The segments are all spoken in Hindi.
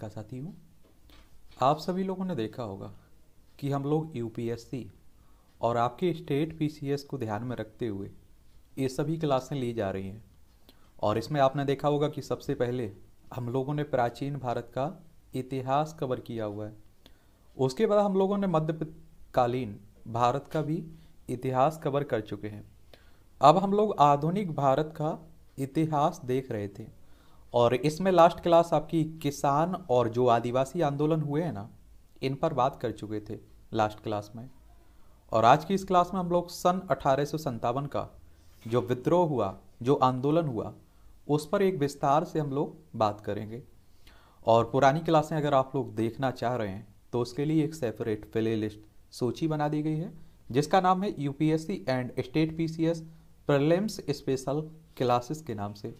नमस्कार साथियों आप सभी लोगों ने देखा होगा कि हम लोग यूपीएससी और आपके स्टेट पीसीएस को ध्यान में रखते हुए ये सभी क्लासें ली जा रही हैं और इसमें आपने देखा होगा कि सबसे पहले हम लोगों ने प्राचीन भारत का इतिहास कवर किया हुआ है उसके बाद हम लोगों ने मध्यकालीन भारत का भी इतिहास कवर कर चुके हैं अब हम लोग आधुनिक भारत का इतिहास देख रहे थे और इसमें लास्ट क्लास आपकी किसान और जो आदिवासी आंदोलन हुए हैं ना इन पर बात कर चुके थे लास्ट क्लास में और आज की इस क्लास में हम लोग सन अठारह का जो विद्रोह हुआ जो आंदोलन हुआ उस पर एक विस्तार से हम लोग बात करेंगे और पुरानी क्लासें अगर आप लोग देखना चाह रहे हैं तो उसके लिए एक सेपरेट प्ले लिस्ट सूची बना दी गई है जिसका नाम है UPSC and state PCS prelims special classes के नाम से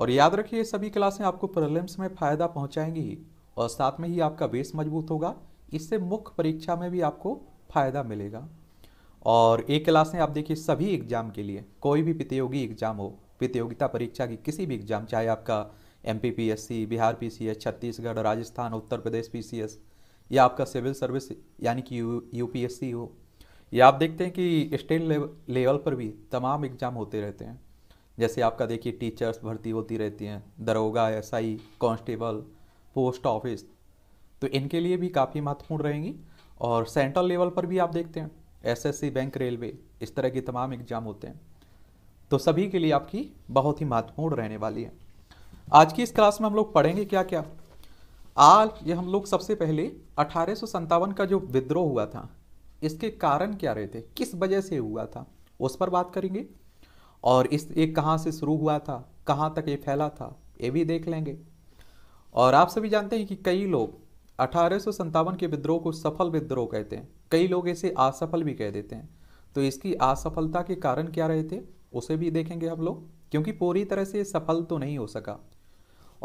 और याद रखिए सभी क्लासें आपको प्रॉब्लम्स में फायदा पहुंचाएंगी ही और साथ में ही आपका बेस मजबूत होगा इससे मुख्य परीक्षा में भी आपको फायदा मिलेगा और ये क्लासें आप देखिए सभी एग्जाम के लिए कोई भी प्रतियोगी एग्जाम हो प्रतियोगिता परीक्षा की किसी भी एग्जाम चाहे आपका M P P S C Bihar P C S Chhattisgarh Rajasthan Uttar Pradesh P C S या आपका सिविल सर्विस यानी कि यू पी एस सी हो या आप देखते हैं कि स्टेट लेवल पर भी तमाम एग्जाम होते रहते हैं जैसे आपका देखिए टीचर्स भर्ती होती रहती हैं दरोगा S I constable post office तो इनके लिए भी काफ़ी महत्वपूर्ण रहेंगी और सेंट्रल लेवल पर भी आप देखते हैं एसएससी बैंक रेलवे इस तरह के तमाम एग्जाम होते हैं तो सभी के लिए आपकी बहुत ही महत्वपूर्ण रहने वाली है आज की इस क्लास में हम लोग पढ़ेंगे क्या क्या आज ये हम लोग सबसे पहले अठारह का जो विद्रोह हुआ था इसके कारण क्या रहे थे किस वजह से हुआ था उस पर बात करेंगे और इस ये कहाँ से शुरू हुआ था कहाँ तक ये फैला था ये भी देख लेंगे और आप सभी जानते हैं कि कई लोग अठारह के विद्रोह को सफल विद्रोह कहते हैं कई लोग इसे असफल भी कह देते हैं तो इसकी असफलता के कारण क्या रहे थे उसे भी देखेंगे हम लोग क्योंकि पूरी तरह से सफल तो नहीं हो सका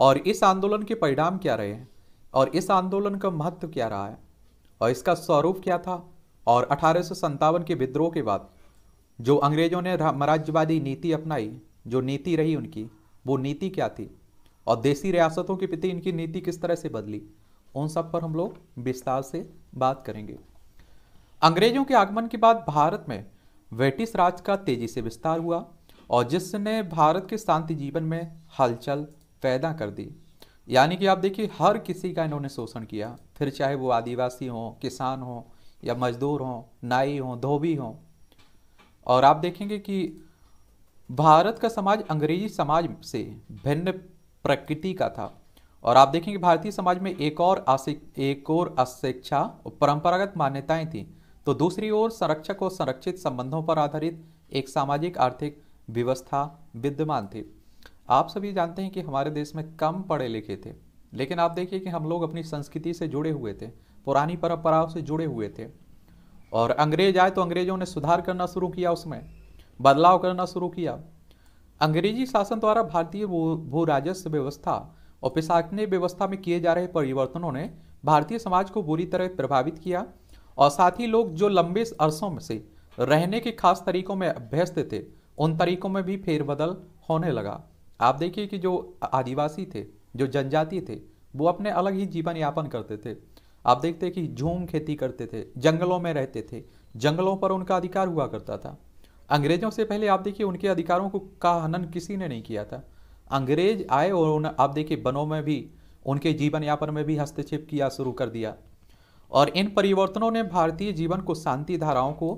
और इस आंदोलन के परिणाम क्या रहे हैं और इस आंदोलन का महत्व क्या रहा है और इसका स्वरूप क्या था और अठारह के विद्रोह के बाद जो अंग्रेजों ने राज्यवादी नीति अपनाई जो नीति रही उनकी वो नीति क्या थी और देसी रियासतों के प्रति इनकी नीति किस तरह से बदली उन सब पर हम लोग विस्तार से बात करेंगे अंग्रेजों के आगमन के बाद भारत में ब्रिटिश राज का तेजी से विस्तार हुआ और जिसने भारत के शांति जीवन में हलचल पैदा कर दी यानी कि आप देखिए हर किसी का इन्होंने शोषण किया फिर चाहे वो आदिवासी हों किसान हों या मजदूर हों नाई हों धोबी हों और आप देखेंगे कि भारत का समाज अंग्रेजी समाज से भिन्न प्रकृति का था और आप देखेंगे भारतीय समाज में एक और एक और अशिक्षा परंपरागत मान्यताएं थीं तो दूसरी ओर संरक्षक और संरक्षित संबंधों पर आधारित एक सामाजिक आर्थिक व्यवस्था विद्यमान थी आप सभी जानते हैं कि हमारे देश में कम पढ़े लिखे थे लेकिन आप देखिए कि हम लोग अपनी संस्कृति से जुड़े हुए थे पुरानी परंपराओं से जुड़े हुए थे और अंग्रेज आए तो अंग्रेजों ने सुधार करना शुरू किया उसमें बदलाव करना शुरू किया अंग्रेजी शासन द्वारा भारतीय भू राजस्व व्यवस्था और प्रशासनिक व्यवस्था में किए जा रहे परिवर्तनों ने भारतीय समाज को बुरी तरह प्रभावित किया और साथ ही लोग जो लंबे अरसों में से रहने के खास तरीकों में अभ्यस्त थे उन तरीकों में भी फेरबदल होने लगा आप देखिए कि जो आदिवासी थे जो जनजाति थे वो अपने अलग ही जीवन यापन करते थे आप देखते कि झूम खेती करते थे जंगलों में रहते थे जंगलों पर उनका अधिकार हुआ करता था अंग्रेजों से पहले आप देखिए उनके अधिकारों को का हनन किसी ने नहीं किया था अंग्रेज आए और उन आप देखिए वनों में भी उनके जीवन यापन में भी हस्तक्षेप किया शुरू कर दिया और इन परिवर्तनों ने भारतीय जीवन को शांति धाराओं को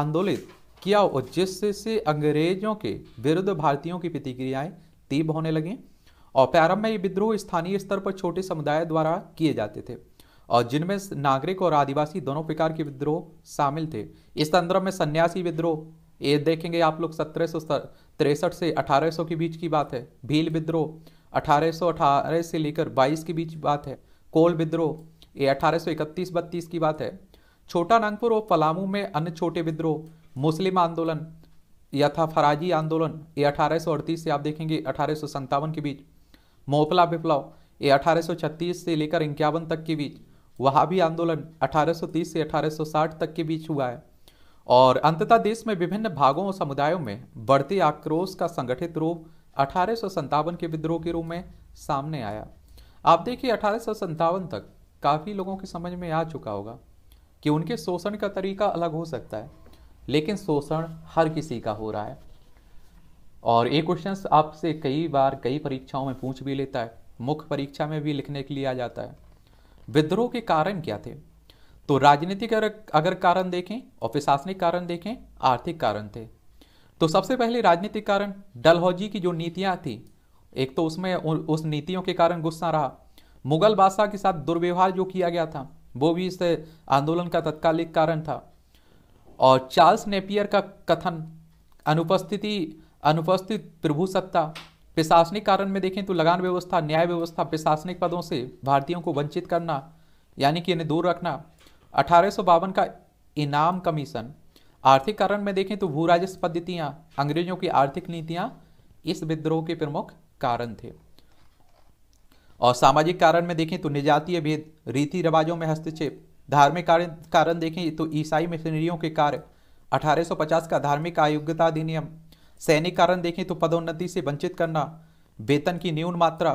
आंदोलित किया और जिससे अंग्रेजों के विरुद्ध भारतीयों की प्रतिक्रियाएं तीव्र होने लगें और प्रारंभ में ये विद्रोह स्थानीय स्तर पर छोटे समुदाय द्वारा किए जाते थे और जिनमें नागरिक और आदिवासी दोनों प्रकार के विद्रोह शामिल थे इस संदर्भ में सन्यासी विद्रोह ये देखेंगे आप लोग सत्रह सौ तिरसठ से 1800 के बीच की बात है भील विद्रोह अठारह से लेकर 22 के बीच बात है कोल विद्रोह ये अठारह सौ की बात है छोटा नागपुर और पलामू में अन्य छोटे विद्रोह मुस्लिम आंदोलन यथा फराजी आंदोलन ये अठारह से आप देखेंगे अठारह के बीच मोपला विप्लव ये अठारह से लेकर इक्यावन तक के बीच वहाबी आंदोलन 1830 से 1860 तक के बीच हुआ है और अंततः देश में विभिन्न भागों और समुदायों में बढ़ते आक्रोश का संगठित रूप अठारह के विद्रोह के रूप में सामने आया आप देखिए अठारह तक काफ़ी लोगों की समझ में आ चुका होगा कि उनके शोषण का तरीका अलग हो सकता है लेकिन शोषण हर किसी का हो रहा है और ये क्वेश्चन आपसे कई बार कई परीक्षाओं में पूछ भी लेता है मुख्य परीक्षा में भी लिखने के लिए आ जाता है विद्रोह के कारण क्या थे तो राजनीतिक अगर कारण देखें और प्रशासनिक कारण देखें आर्थिक कारण थे तो सबसे पहले राजनीतिक कारण डलहौजी की जो नीतियां थी एक तो उसमें उस नीतियों के कारण गुस्सा रहा मुगल बादशाह के साथ दुर्व्यवहार जो किया गया था वो भी इस आंदोलन का तत्कालिक कारण था और चार्ल्स नेपियर का कथन अनुपस्थिति अनुपस्थित प्रभुसत्ता प्रशासनिक कारण में देखें तो लगान व्यवस्था न्याय व्यवस्था प्रशासनिक पदों से भारतीयों को वंचित करना यानी कि इन्हें दूर रखना अठारह का इनाम कमीशन आर्थिक कारण में देखें तो भू राजस्व पद्धतियाँ अंग्रेजों की आर्थिक नीतियाँ इस विद्रोह के प्रमुख कारण थे और सामाजिक कारण में देखें तो निजातीय भेद रीति रिवाजों में हस्तक्षेप धार्मिक कारण कारण देखें तो ईसाई मिशनरियों के कार्य 1850 का धार्मिक अयोग्यता अधिनियम सैनिक कारण देखें तो पदोन्नति से वंचित करना वेतन की न्यून मात्रा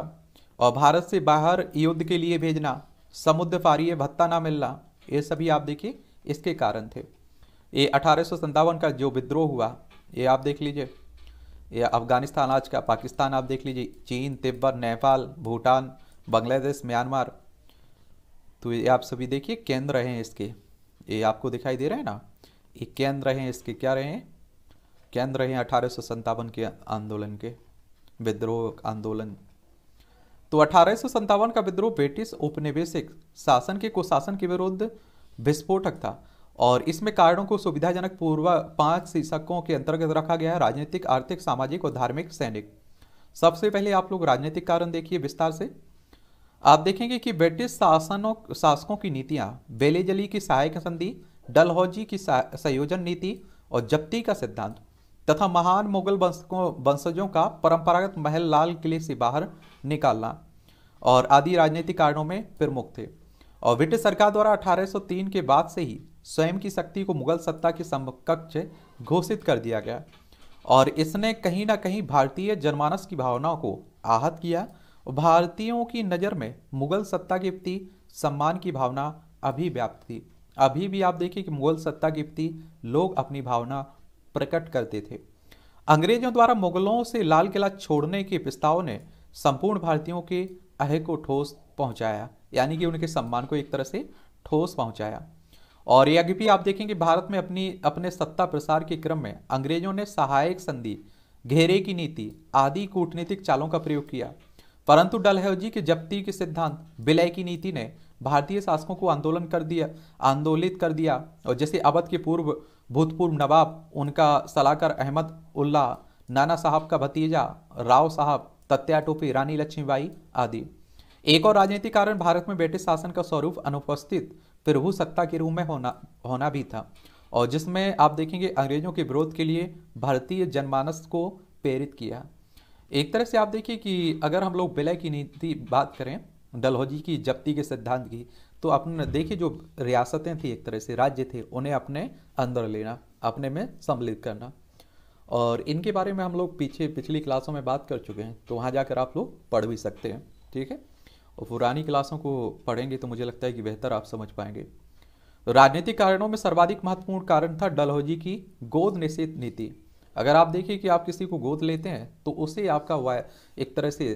और भारत से बाहर युद्ध के लिए भेजना समुद्र पारीय भत्ता ना मिलना ये सभी आप देखिए इसके कारण थे ये अठारह का जो विद्रोह हुआ ये आप देख लीजिए ये अफगानिस्तान आज का पाकिस्तान आप देख लीजिए चीन तिब्बत नेपाल भूटान बांग्लादेश म्यांमार तो ये आप सभी देखिए केंद्र हैं इसके ये आपको दिखाई दे रहे हैं ना ये केंद्र हैं इसके क्या रहे हैं केंद्र हैं अठारह के आंदोलन के विद्रोह आंदोलन तो अठारह का विद्रोह ब्रिटिश उपनिवेशिक शासन के कुशासन के विरुद्ध विस्फोटक था और इसमें कारणों को सुविधाजनक पूर्व पांच शीर्षकों के अंतर्गत रखा गया है राजनीतिक आर्थिक सामाजिक और धार्मिक सैनिक सबसे पहले आप लोग राजनीतिक कारण देखिए विस्तार से आप देखेंगे कि ब्रिटिश शासनों शासकों की नीतियां बेलेजली की सहायक संधि डलहौजी की संयोजन नीति और जब्ती का सिद्धांत तथा महान मुगल वंशजों का परंपरागत महल लाल किले से बाहर निकालना और आदि राजनीतिक कारणों में प्रमुख थे और ब्रिटिश सरकार द्वारा 1803 के बाद से ही स्वयं की शक्ति को मुगल सत्ता के समकक्ष घोषित कर दिया गया और इसने कहीं ना कहीं भारतीय जनमानस की भावनाओं को आहत किया भारतीयों की नज़र में मुगल सत्ता के प्रति सम्मान की भावना अभी व्याप्त थी अभी भी आप देखिए कि मुगल सत्ता के प्रति लोग अपनी भावना प्रकट करते थे अंग्रेजों द्वारा मुगलों से लाल किला छोड़ने के प्रस्ताव ने संपूर्ण भारतीयों के अह को ठोस पहुंचाया यानी कि उनके सम्मान को एक तरह से ठोस पहुंचाया और यद्यपि आप देखेंगे भारत में अपनी अपने सत्ता प्रसार के क्रम में अंग्रेजों ने सहायक संधि घेरे की नीति आदि कूटनीतिक चालों का प्रयोग किया परंतु डलहौजी के जब्ती के सिद्धांत विलय की नीति ने भारतीय शासकों को आंदोलन कर दिया आंदोलित कर दिया और जैसे अवध के पूर्व भूतपूर्व नवाब उनका सलाहकार अहमद उल्ला नाना साहब का भतीजा राव साहब तत्या टोपी रानी लक्ष्मीबाई आदि एक और राजनीतिक कारण भारत में ब्रिटिश शासन का स्वरूप अनुपस्थित प्रभु सत्ता के रूप में होना होना भी था और जिसमें आप देखेंगे अंग्रेजों के विरोध के लिए भारतीय जनमानस को प्रेरित किया एक तरह से आप देखिए कि अगर हम लोग विलय की नीति बात करें डलहौजी की जब्ती के सिद्धांत की तो अपने देखिए जो रियासतें थी एक तरह से राज्य थे उन्हें अपने अंदर लेना अपने में सम्मिलित करना और इनके बारे में हम लोग पीछे पिछली क्लासों में बात कर चुके हैं तो वहाँ जाकर आप लोग पढ़ भी सकते हैं ठीक है और पुरानी क्लासों को पढ़ेंगे तो मुझे लगता है कि बेहतर आप समझ पाएंगे राजनीतिक कारणों में सर्वाधिक महत्वपूर्ण कारण था डलहौजी की गोद निषेध नीति अगर आप देखिए कि आप किसी को गोद लेते हैं तो उसे आपका एक तरह से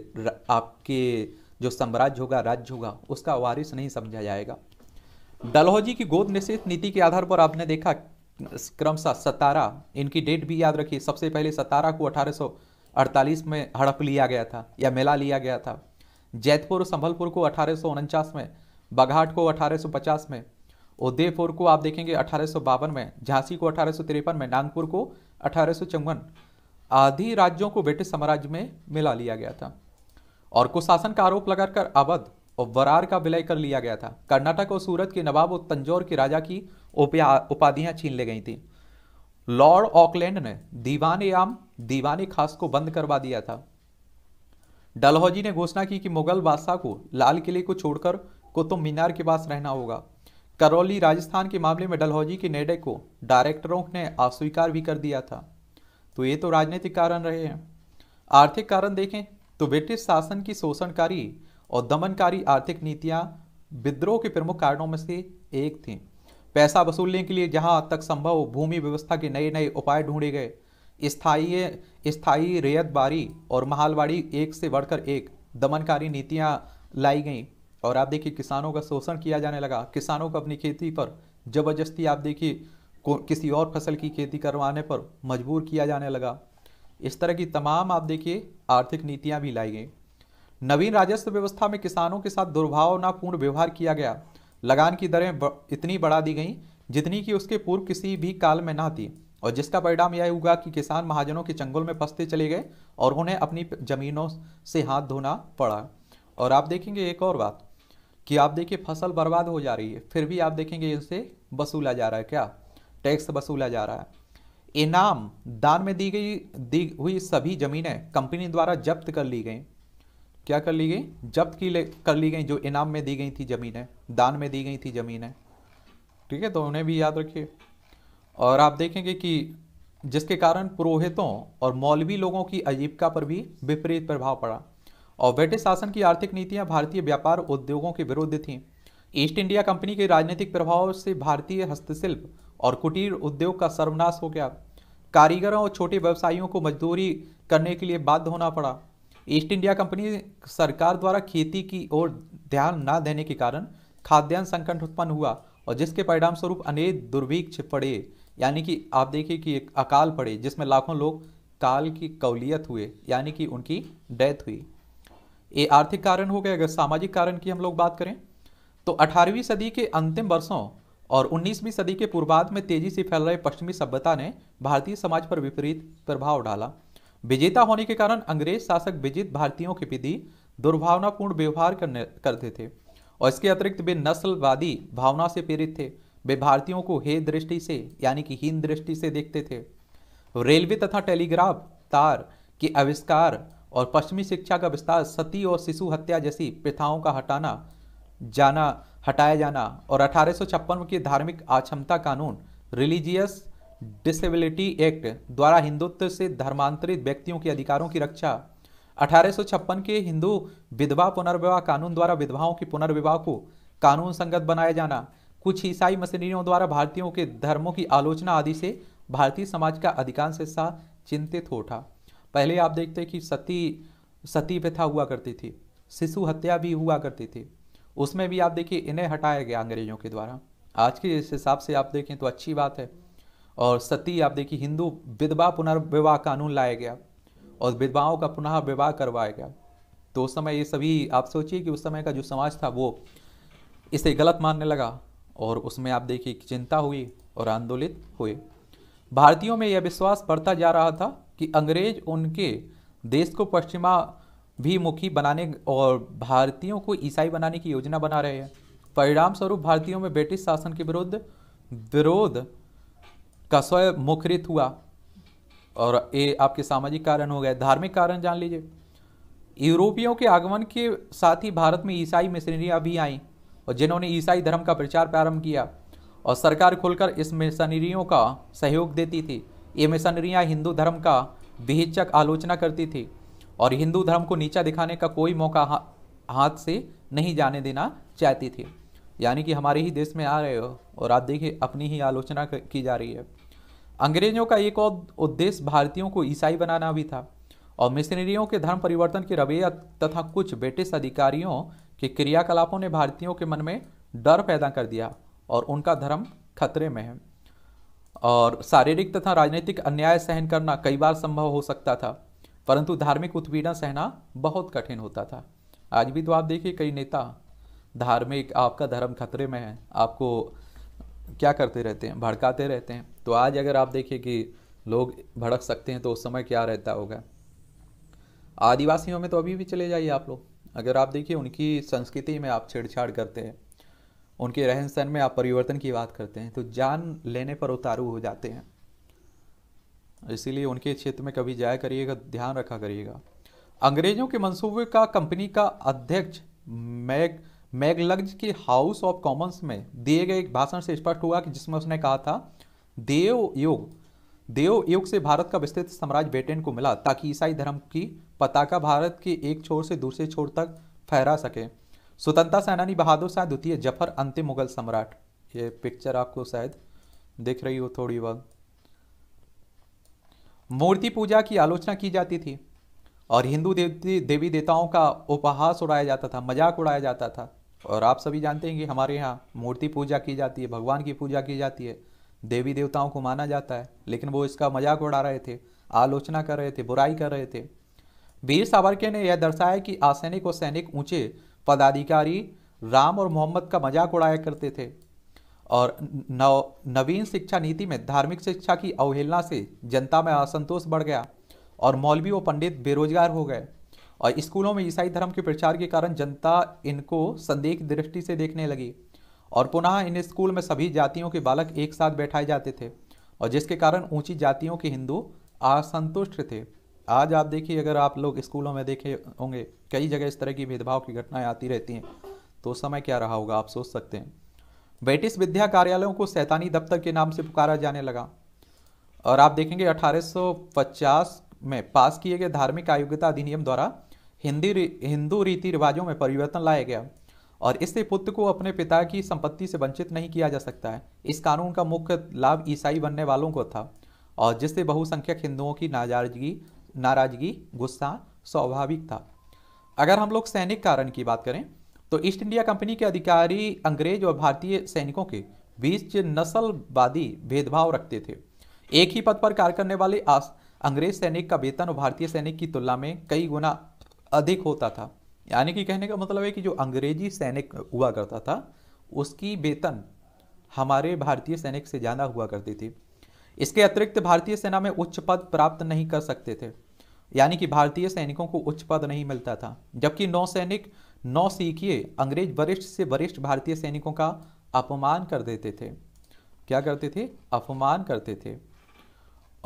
आपके जो साम्राज्य होगा राज्य होगा उसका वारिस नहीं समझा जाएगा डलहौजी की गोद निश्चित नीति के आधार पर आपने देखा क्रमशः सतारा इनकी डेट भी याद रखिए सबसे पहले सतारा को 1848 में हड़प लिया गया था या मेला लिया गया था जैतपुर संभलपुर को अठारह में बघाट को अठारह में उदयपुर को आप देखेंगे अठारह में झांसी को अठारह में नागपुर को अठारह आदि राज्यों को ब्रिटिश साम्राज्य में मिला लिया गया था और कुशासन का आरोप लगाकर अवध और वरार का विलय कर लिया गया था कर्नाटक और सूरत के नवाब और तंजौर के राजा की उपाधियां छीन ले गई थी लॉर्ड ऑकलैंड ने दीवान आम दीवान खास को बंद करवा दिया था डलहौजी ने घोषणा की कि मुगल बादशाह को लाल किले को छोड़कर कुतुब मीनार के पास रहना होगा करौली राजस्थान के मामले में डलहौजी के निर्णय को डायरेक्टरों ने अस्वीकार भी कर दिया था तो ये तो राजनीतिक कारण रहे हैं आर्थिक कारण देखें तो ब्रिटिश शासन की शोषणकारी और दमनकारी आर्थिक नीतियां विद्रोह के प्रमुख कारणों में से एक थी पैसा वसूलने के लिए जहां तक संभव भूमि व्यवस्था के नए नए उपाय ढूंढे गए स्थायी स्थायी रेयतबारी और महालवाड़ी एक से बढ़कर एक दमनकारी नीतियाँ लाई गईं और आप देखिए किसानों का शोषण किया जाने लगा किसानों को अपनी खेती पर जबरदस्ती आप देखिए किसी और फसल की खेती करवाने पर मजबूर किया जाने लगा इस तरह की तमाम आप देखिए आर्थिक नीतियां भी लाई गई नवीन राजस्व व्यवस्था में किसानों के साथ दुर्भावनापूर्ण व्यवहार किया गया लगान की दरें इतनी बढ़ा दी गई जितनी कि उसके पूर्व किसी भी काल में ना थी और जिसका परिणाम यह हुआ कि किसान महाजनों के चंगुल में फंसते चले गए और उन्हें अपनी जमीनों से हाथ धोना पड़ा और आप देखेंगे एक और बात कि आप देखिए फसल बर्बाद हो जा रही है फिर भी आप देखेंगे इनसे वसूला जा रहा है क्या टैक्स वसूला जा रहा है इनाम दान में दी गई दी हुई सभी ज़मीनें कंपनी द्वारा जब्त कर ली गई क्या कर ली गई जब्त की कर ली गई जो इनाम में दी गई थी ज़मीनें दान में दी गई थी ज़मीनें ठीक है तो उन्हें भी याद रखिए और आप देखेंगे कि जिसके कारण पुरोहितों और मौलवी लोगों की आजीविका पर भी विपरीत प्रभाव पड़ा और ब्रिटिश शासन की आर्थिक नीतियां भारतीय व्यापार उद्योगों के विरुद्ध थीं ईस्ट इंडिया कंपनी के राजनीतिक प्रभाव से भारतीय हस्तशिल्प और कुटीर उद्योग का सर्वनाश हो गया कारीगरों और छोटे व्यवसायियों को मजदूरी करने के लिए बाध्य होना पड़ा ईस्ट इंडिया कंपनी सरकार द्वारा खेती की ओर ध्यान न देने के कारण खाद्यान्न संकट उत्पन्न हुआ और जिसके परिणाम स्वरूप अनेक दुर्भिक्ष पड़े यानी कि आप देखिए कि एक अकाल पड़े जिसमें लाखों लोग काल की कौलियत हुए यानी कि उनकी डेथ हुई ये आर्थिक कारण हो गए अगर सामाजिक कारण की हम लोग बात करें तो 18वीं सदी के अंतिम वर्षों और 19वीं सदी के पूर्वाध में तेजी से फैल रहे पश्चिमी सभ्यता ने भारतीय समाज पर विपरीत प्रभाव डाला विजेता होने के कारण अंग्रेज शासक विजित भारतीयों के प्रति दुर्भावनापूर्ण व्यवहार करने करते थे और इसके अतिरिक्त वे नस्लवादी भावना से पीड़ित थे वे भारतीयों को हे दृष्टि से यानी कि हीन दृष्टि से देखते थे रेलवे तथा टेलीग्राफ तार के आविष्कार और पश्चिमी शिक्षा का विस्तार सती और शिशु हत्या जैसी प्रथाओं का हटाना जाना हटाया जाना और अठारह की धार्मिक अक्षमता कानून रिलीजियस डिसेबिलिटी एक्ट द्वारा हिंदुत्व से धर्मांतरित व्यक्तियों के अधिकारों की रक्षा अठारह के हिंदू विधवा पुनर्विवाह कानून द्वारा विधवाओं के पुनर्विवाह को कानून संगत बनाया जाना कुछ ईसाई मशीनरियों द्वारा भारतीयों के धर्मों की आलोचना आदि से भारतीय समाज का अधिकांश हिस्सा चिंतित हो उठा पहले आप देखते कि सती सती प्रथा हुआ करती थी शिशु हत्या भी हुआ करती थी उसमें भी आप देखिए इन्हें हटाया गया अंग्रेज़ों के द्वारा आज के इस हिसाब से आप देखें तो अच्छी बात है और सती आप देखिए हिंदू विधवा पुनर्विवाह कानून लाया गया और विधवाओं का पुनः विवाह करवाया गया तो उस समय ये सभी आप सोचिए कि उस समय का जो समाज था वो इसे गलत मानने लगा और उसमें आप देखिए चिंता हुई और आंदोलित हुए भारतीयों में यह विश्वास बढ़ता जा रहा था कि अंग्रेज उनके देश को पश्चिमा भी मुखी बनाने और भारतीयों को ईसाई बनाने की योजना बना रहे हैं परिणाम स्वरूप भारतीयों में ब्रिटिश शासन के विरुद्ध विरोध का स्वयं मुखरित हुआ और ये आपके सामाजिक कारण हो गए धार्मिक कारण जान लीजिए यूरोपियों के आगमन के साथ ही भारत में ईसाई मिशनरियाँ भी आईं और जिन्होंने ईसाई धर्म का प्रचार प्रारंभ किया और सरकार खुलकर इस मिशनरियों का सहयोग देती थी ये मिशनरियाँ हिंदू धर्म का विहिचक आलोचना करती थी और हिंदू धर्म को नीचा दिखाने का कोई मौका हा, हाथ से नहीं जाने देना चाहती थी यानी कि हमारे ही देश में आ रहे हो और आप देखिए अपनी ही आलोचना की जा रही है अंग्रेजों का एक और उद्देश्य भारतीयों को ईसाई बनाना भी था और मिशनरियों के धर्म परिवर्तन के रवैया तथा कुछ ब्रिटिश अधिकारियों के क्रियाकलापों ने भारतीयों के मन में डर पैदा कर दिया और उनका धर्म खतरे में है और शारीरिक तथा राजनीतिक अन्याय सहन करना कई बार संभव हो सकता था परंतु धार्मिक उत्पीड़न सहना बहुत कठिन होता था आज भी तो आप देखिए कई नेता धार्मिक आपका धर्म खतरे में है आपको क्या करते रहते हैं भड़काते रहते हैं तो आज अगर आप देखिए कि लोग भड़क सकते हैं तो उस समय क्या रहता होगा आदिवासियों में तो अभी भी चले जाइए आप लोग अगर आप देखिए उनकी संस्कृति में आप छेड़छाड़ करते हैं उनके रहन सहन में आप परिवर्तन की बात करते हैं तो जान लेने पर उतारू हो जाते हैं इसीलिए उनके क्षेत्र में कभी जाया करिएगा ध्यान रखा करिएगा अंग्रेजों के मंसूबे का कंपनी का अध्यक्ष मैग मैगलग्ज के हाउस ऑफ कॉमन्स में दिए गए एक भाषण से स्पष्ट हुआ कि जिसमें उसने कहा था देव योग देव युग से भारत का विस्तृत साम्राज्य ब्रिटेन को मिला ताकि ईसाई धर्म की पताका भारत के एक छोर से दूसरे छोर तक फहरा सके स्वतंत्रता सेनानी बहादुर शाह द्वितीय जफर अंतिम मुगल सम्राट ये पिक्चर आपको शायद दिख रही हो थोड़ी बहुत मूर्ति पूजा की आलोचना की जाती थी और हिंदू देवी देवी देवताओं का उपहास उड़ाया जाता था मजाक उड़ाया जाता था और आप सभी जानते हैं कि हमारे यहाँ मूर्ति पूजा की जाती है भगवान की पूजा की जाती है देवी देवताओं को माना जाता है लेकिन वो इसका मजाक उड़ा रहे थे आलोचना कर रहे थे बुराई कर रहे थे वीर सावरके ने यह दर्शाया कि आसैनिक और सैनिक ऊंचे पदाधिकारी राम और मोहम्मद का मजाक उड़ाया करते थे और नव नवीन शिक्षा नीति में धार्मिक शिक्षा की अवहेलना से जनता में असंतोष बढ़ गया और मौलवी व पंडित बेरोजगार हो गए और स्कूलों में ईसाई धर्म के प्रचार के कारण जनता इनको संदेह दृष्टि से देखने लगी और पुनः इन स्कूल में सभी जातियों के बालक एक साथ बैठाए जाते थे और जिसके कारण ऊंची जातियों के हिंदू असंतुष्ट थे आज आप देखिए अगर आप लोग स्कूलों में देखे होंगे कई जगह इस तरह की भेदभाव की घटनाएं आती रहती हैं तो समय क्या रहा होगा आप सोच सकते हैं ब्रिटिश विद्या कार्यालयों को सैतानी दफ्तर के नाम से पुकारा जाने लगा और आप देखेंगे 1850 में पास किए गए धार्मिक आयोग्यता अधिनियम द्वारा हिंदी हिंदू रीति रिवाजों में परिवर्तन लाया गया और इससे पुत्र को अपने पिता की संपत्ति से वंचित नहीं किया जा सकता है इस कानून का मुख्य लाभ ईसाई बनने वालों को था और जिससे बहुसंख्यक हिंदुओं की नाराजगी नाराजगी गुस्सा स्वाभाविक था अगर हम लोग सैनिक कारण की बात करें तो ईस्ट इंडिया कंपनी के अधिकारी अंग्रेज और भारतीय सैनिकों के बीच नस्लवादी भेदभाव रखते थे एक ही पद पर कार्य करने वाले अंग्रेज सैनिक का वेतन और भारतीय सैनिक की तुलना में कई गुना अधिक होता था यानी कि कहने का मतलब है कि जो अंग्रेजी सैनिक हुआ करता था उसकी वेतन हमारे भारतीय सैनिक से ज़्यादा हुआ करती थी इसके अतिरिक्त भारतीय सेना में उच्च पद प्राप्त नहीं कर सकते थे यानी कि भारतीय सैनिकों को उच्च पद नहीं मिलता था जबकि नौसैनिक सैनिक नौ सीखिए अंग्रेज वरिष्ठ से वरिष्ठ भारतीय सैनिकों का अपमान कर देते थे क्या करते थे अपमान करते थे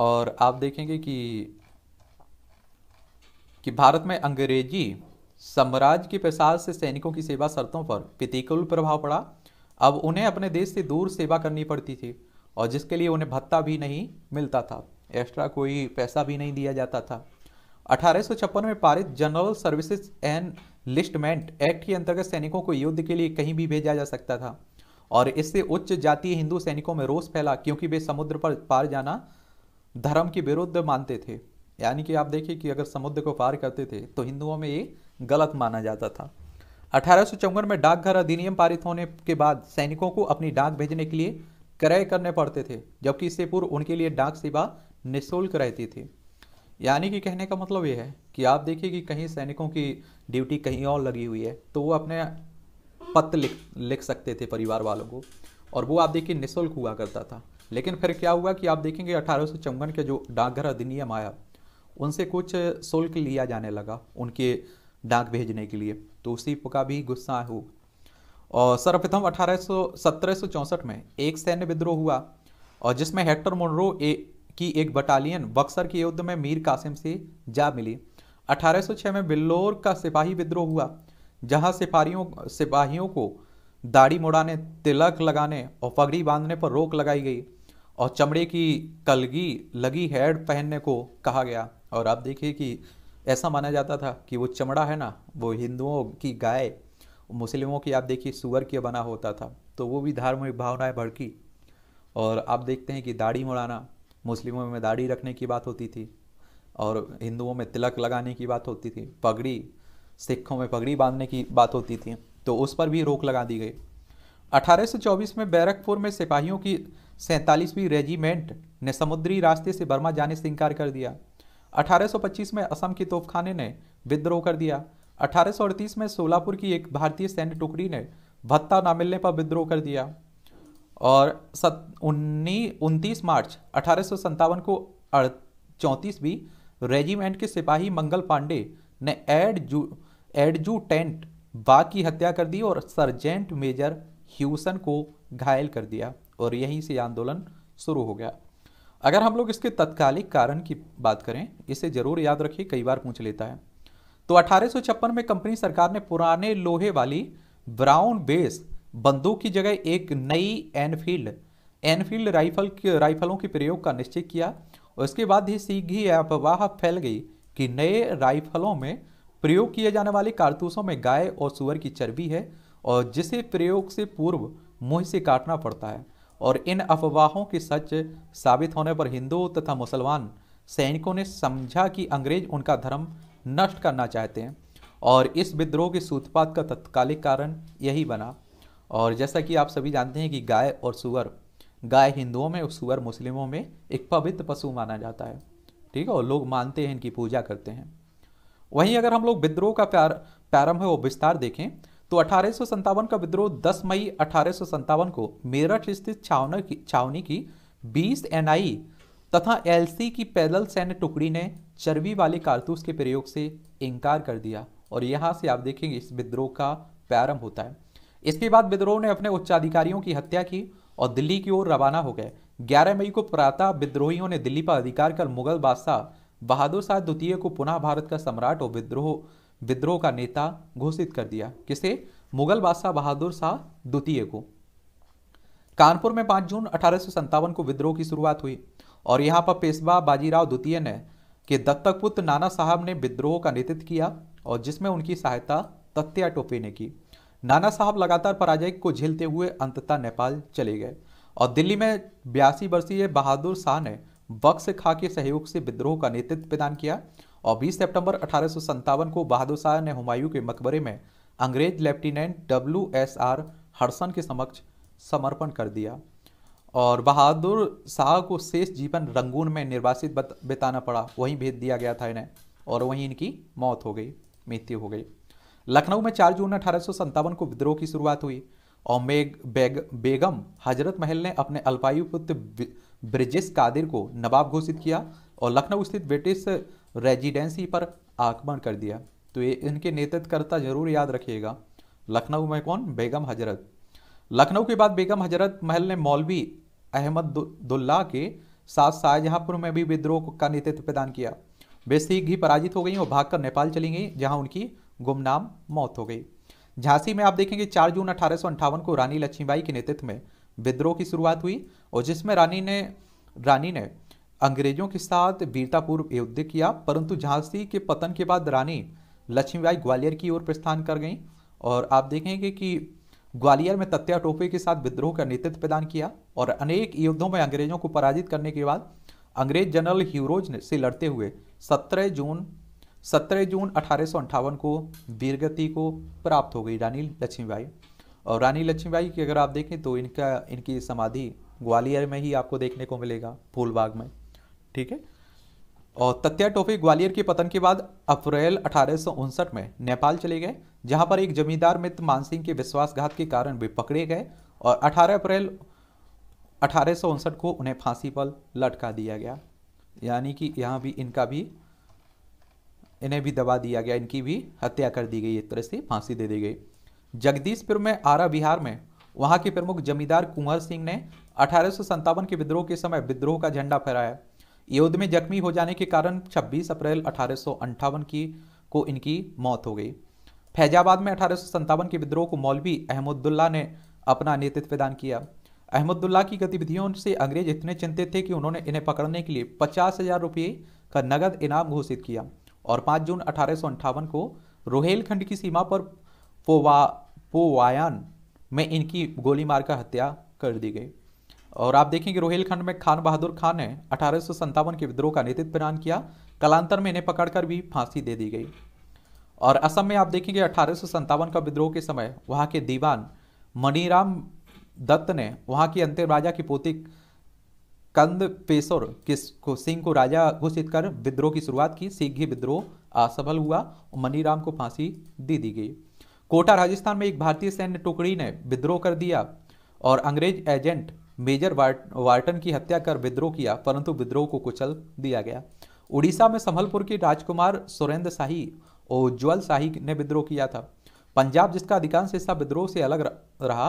और आप देखेंगे कि कि भारत में अंग्रेजी साम्राज्य के प्रसार से सैनिकों की सेवा शर्तों पर प्रतिकूल प्रभाव पड़ा अब उन्हें अपने देश से दूर सेवा करनी पड़ती थी और जिसके लिए उन्हें भत्ता भी नहीं मिलता था एक्स्ट्रा कोई पैसा भी नहीं दिया जाता था अठारह में पारित general services and enlistment act के अंतर्गत सैनिकों को युद्ध के लिए कहीं भी भेजा जा सकता था और इससे उच्च जातीय हिंदू सैनिकों में रोष फैला क्योंकि वे समुद्र पर पार जाना धर्म के विरुद्ध मानते थे यानी कि आप देखिए कि अगर समुद्र को पार करते थे तो हिंदुओं में ये गलत माना जाता था अठारह में डाकघर अधिनियम पारित होने के बाद सैनिकों को अपनी डाक भेजने के लिए क्रय करने पड़ते थे जबकि इससे पूर्व उनके लिए डाक सेवा निःशुल्क रहती थी यानी कि कहने का मतलब ये है कि आप देखिए कि कहीं सैनिकों की ड्यूटी कहीं और लगी हुई है तो वो अपने पत्र लिख लिख सकते थे परिवार वालों को और वो आप देखिए निःशुल्क हुआ करता था लेकिन फिर क्या हुआ कि आप देखेंगे अठारह के जो डाकघर अधिनियम आया उनसे कुछ शुल्क लिया जाने लगा उनके डाक भेजने के लिए तो उसी का भी गुस्सा हो और सर्वप्रथम अठारह सौ में एक सैन्य विद्रोह हुआ और जिसमें हेक्टर मोनरो की एक बटालियन बक्सर के युद्ध में मीर कासिम से जा मिली 1806 में बिल्लोर का सिपाही विद्रोह हुआ जहां सिपाहियों सिपाहियों को दाढ़ी मोड़ाने तिलक लगाने और पगड़ी बांधने पर रोक लगाई गई और चमड़े की कलगी लगी हेड पहनने को कहा गया और आप देखिए कि ऐसा माना जाता था कि वो चमड़ा है ना वो हिंदुओं की गाय मुस्लिमों की आप देखिए सुअर के बना होता था तो वो भी धार्मिक भावनाएं भड़की और आप देखते हैं कि दाढ़ी मुड़ाना मुस्लिमों में दाढ़ी रखने की बात होती थी और हिंदुओं में तिलक लगाने की बात होती थी पगड़ी सिखों में पगड़ी बांधने की बात होती थी तो उस पर भी रोक लगा दी गई 1824 में बैरकपुर में सिपाहियों की सैंतालीसवीं रेजिमेंट ने समुद्री रास्ते से बर्मा जाने से इनकार कर दिया 1825 में असम के तोपखाने ने विद्रोह कर दिया 1838 में सोलापुर की एक भारतीय सैन्य टुकड़ी ने भत्ता ना मिलने पर विद्रोह कर दिया और सत उन्नीस उनतीस मार्च अठारह को चौंतीस भी रेजिमेंट के सिपाही मंगल पांडे ने एड जू एडजूटेंट बा की हत्या कर दी और सर्जेंट मेजर ह्यूसन को घायल कर दिया और यहीं से आंदोलन शुरू हो गया अगर हम लोग इसके तत्कालिक कारण की बात करें इसे जरूर याद रखिए कई बार पूछ लेता है तो अठारह में कंपनी सरकार ने पुराने लोहे वाली ब्राउन बेस बंदूक की जगह एक नई एनफील्ड एनफील्ड राइफल राइफलों के प्रयोग का निश्चय किया और इसके बाद ही ही अफवाह फैल गई कि नए राइफलों में प्रयोग किए जाने वाले कारतूसों में गाय और सुअर की चर्बी है और जिसे प्रयोग से पूर्व मुंह से काटना पड़ता है और इन अफवाहों के सच साबित होने पर हिंदू तथा मुसलमान सैनिकों ने समझा कि अंग्रेज उनका धर्म नष्ट करना चाहते हैं और इस विद्रोह के सूत्रपात का तत्कालिक कारण यही बना और जैसा कि आप सभी जानते हैं कि गाय और सुअर गाय हिंदुओं में और सुअर मुस्लिमों में एक पवित्र पशु माना जाता है ठीक है और लोग मानते हैं इनकी पूजा करते हैं वहीं अगर हम लोग विद्रोह का प्यार प्रारंभ है वो विस्तार देखें तो अठारह का विद्रोह 10 मई अठारह को मेरठ स्थित छावना की छावनी की 20 एनआई तथा एलसी की पैदल सैन्य टुकड़ी ने चर्बी वाले कारतूस के प्रयोग से इनकार कर दिया और यहाँ से आप देखेंगे इस विद्रोह का प्रारंभ होता है इसके बाद विद्रोह ने अपने उच्चाधिकारियों की हत्या की और दिल्ली की ओर रवाना हो गए 11 मई को प्रातः विद्रोहियों ने दिल्ली पर अधिकार कर मुगल बादशाह बहादुर शाह द्वितीय को पुनः भारत का सम्राट और विद्रोह विद्रोह का नेता घोषित कर दिया किसे मुगल बादशाह बहादुर शाह द्वितीय को कानपुर में 5 जून अठारह को विद्रोह की शुरुआत हुई और यहाँ पर पेशवा बाजीराव द्वितीय ने के दत्तक पुत्र नाना साहब ने विद्रोह का नेतृत्व किया और जिसमें उनकी सहायता तत्या टोपे ने की नाना साहब लगातार पराजय को झेलते हुए अंततः नेपाल चले गए और दिल्ली में बयासी वर्षीय बहादुर शाह ने बक्स खा के सहयोग से विद्रोह का नेतृत्व प्रदान किया और 20 सितंबर अठारह को बहादुर शाह ने हुमायूं के मकबरे में अंग्रेज lieutenant W S R Hodson के समक्ष समर्पण कर दिया और बहादुर शाह को शेष जीवन रंगून में निर्वासित बिताना पड़ा वहीं भेज दिया गया था इन्हें और वहीं इनकी मौत हो गई मृत्यु हो गई लखनऊ में चार जून अठारह को विद्रोह की शुरुआत हुई ओमेग बेग बेगम हजरत महल ने अपने अल्पायु पुत्र ब्रिजेश कादिर को नवाब घोषित किया और लखनऊ स्थित ब्रिटिश रेजिडेंसी पर आक्रमण कर दिया तो ये इनके नेतृत्वकर्ता जरूर याद रखिएगा लखनऊ में कौन बेगम हजरत लखनऊ के बाद बेगम हजरत महल ने मौलवी अहमद दुल्ला के साथ शाहजहांपुर में भी विद्रोह का नेतृत्व प्रदान किया वे सीख ही पराजित हो गई और भागकर नेपाल चली गई जहां उनकी गुमनाम मौत हो गई झांसी में आप देखेंगे चार जून अठारह को रानी लक्ष्मीबाई के नेतृत्व में विद्रोह की शुरुआत हुई और जिसमें रानी ने रानी ने अंग्रेजों के साथ वीरतापूर्व युद्ध किया परंतु झांसी के पतन के बाद रानी लक्ष्मीबाई ग्वालियर की ओर प्रस्थान कर गईं और आप देखेंगे कि ग्वालियर में तत्या टोपे के साथ विद्रोह का नेतृत्व प्रदान किया और अनेक युद्धों में अंग्रेजों को पराजित करने के बाद अंग्रेज जनरल ह्यूरोज से लड़ते हुए 17 जून सत्रह जून अठारह को वीरगति को प्राप्त हो गई रानी लक्ष्मीबाई और रानी लक्ष्मीबाई की अगर आप देखें तो इनका इनकी समाधि ग्वालियर में ही आपको देखने को मिलेगा फूलबाग में ठीक है और तत्या टोपी ग्वालियर के पतन के बाद अप्रैल अठारह में नेपाल चले गए जहां पर एक जमींदार मित्र मानसिंह के विश्वासघात के कारण वे पकड़े गए और 18 अप्रैल अठारह को उन्हें फांसी पर लटका दिया गया यानी कि यहाँ भी इनका भी इन्हें भी दबा दिया गया इनकी भी हत्या कर दी गई एक तरह से फांसी दे दी गई जगदीशपुर में आरा बिहार में वहाँ के प्रमुख जमींदार कुंवर सिंह ने अठारह के विद्रोह के समय विद्रोह का झंडा फहराया युद्ध में जख्मी हो जाने के कारण 26 अप्रैल अठारह की को इनकी मौत हो गई फैजाबाद में अठारह के विद्रोह को मौलवी अहमदुल्ला ने अपना नेतृत्व प्रदान किया अहमदुल्ला की गतिविधियों से अंग्रेज इतने चिंतित थे कि उन्होंने इन्हें पकड़ने के लिए पचास हजार रुपये का नगद इनाम घोषित किया और 5 जून अठारह को रोहेलखंड की सीमा पर पोवा पोवायान में इनकी गोली मारकर हत्या कर दी गई और आप देखेंगे रोहेलखंड में खान बहादुर खान ने अठारह के विद्रोह का नेतृत्व प्रदान किया कलांतर में इन्हें पकड़कर भी फांसी दे दी गई और असम में आप देखेंगे अठारह का विद्रोह के समय वहाँ के दीवान मणिराम दत्त ने वहाँ की अंतिम राजा की पोती कंद पेशोर किस को सिंह को राजा घोषित कर विद्रोह की शुरुआत की सिख ही विद्रोह असफल हुआ मनीराम को फांसी दे दी गई कोटा राजस्थान में एक भारतीय सैन्य टुकड़ी ने विद्रोह कर दिया और अंग्रेज एजेंट मेजर वार्टन की हत्या कर विद्रोह किया परंतु विद्रोह को कुचल दिया गया उड़ीसा में संभलपुर के राजकुमार सुरेंद्र शाही और उज्ज्वल शाही ने विद्रोह किया था पंजाब जिसका अधिकांश हिस्सा विद्रोह से अलग रहा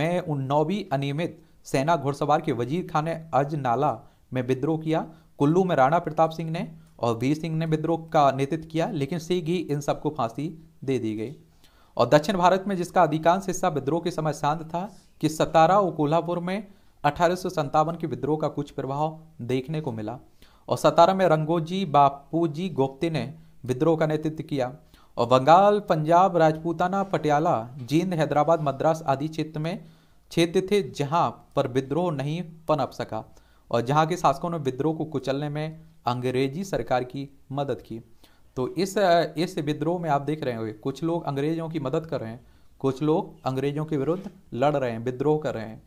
में उन नौवीं अनियमित सेना घुड़सवार के वजीर खान ने अजनाला में विद्रोह किया कुल्लू में राणा प्रताप सिंह ने और वीर सिंह ने विद्रोह का नेतृत्व किया लेकिन शीघ्र ही इन सबको फांसी दे दी गई और दक्षिण भारत में जिसका अधिकांश हिस्सा विद्रोह के समय शांत था कि सतारा और कोल्हापुर में अठारह के विद्रोह का कुछ प्रभाव देखने को मिला और सतारा में रंगोजी बापूजी गोप्ते ने विद्रोह का नेतृत्व किया और बंगाल पंजाब राजपूताना पटियाला जींद हैदराबाद मद्रास आदि क्षेत्र में क्षेत्र थे जहाँ पर विद्रोह नहीं पनप सका और जहां के शासकों ने विद्रोह को कुचलने में अंग्रेजी सरकार की मदद की तो इस इस विद्रोह में आप देख रहे होंगे कुछ लोग अंग्रेजों की मदद कर रहे हैं कुछ लोग अंग्रेजों के विरुद्ध लड़ रहे हैं विद्रोह कर रहे हैं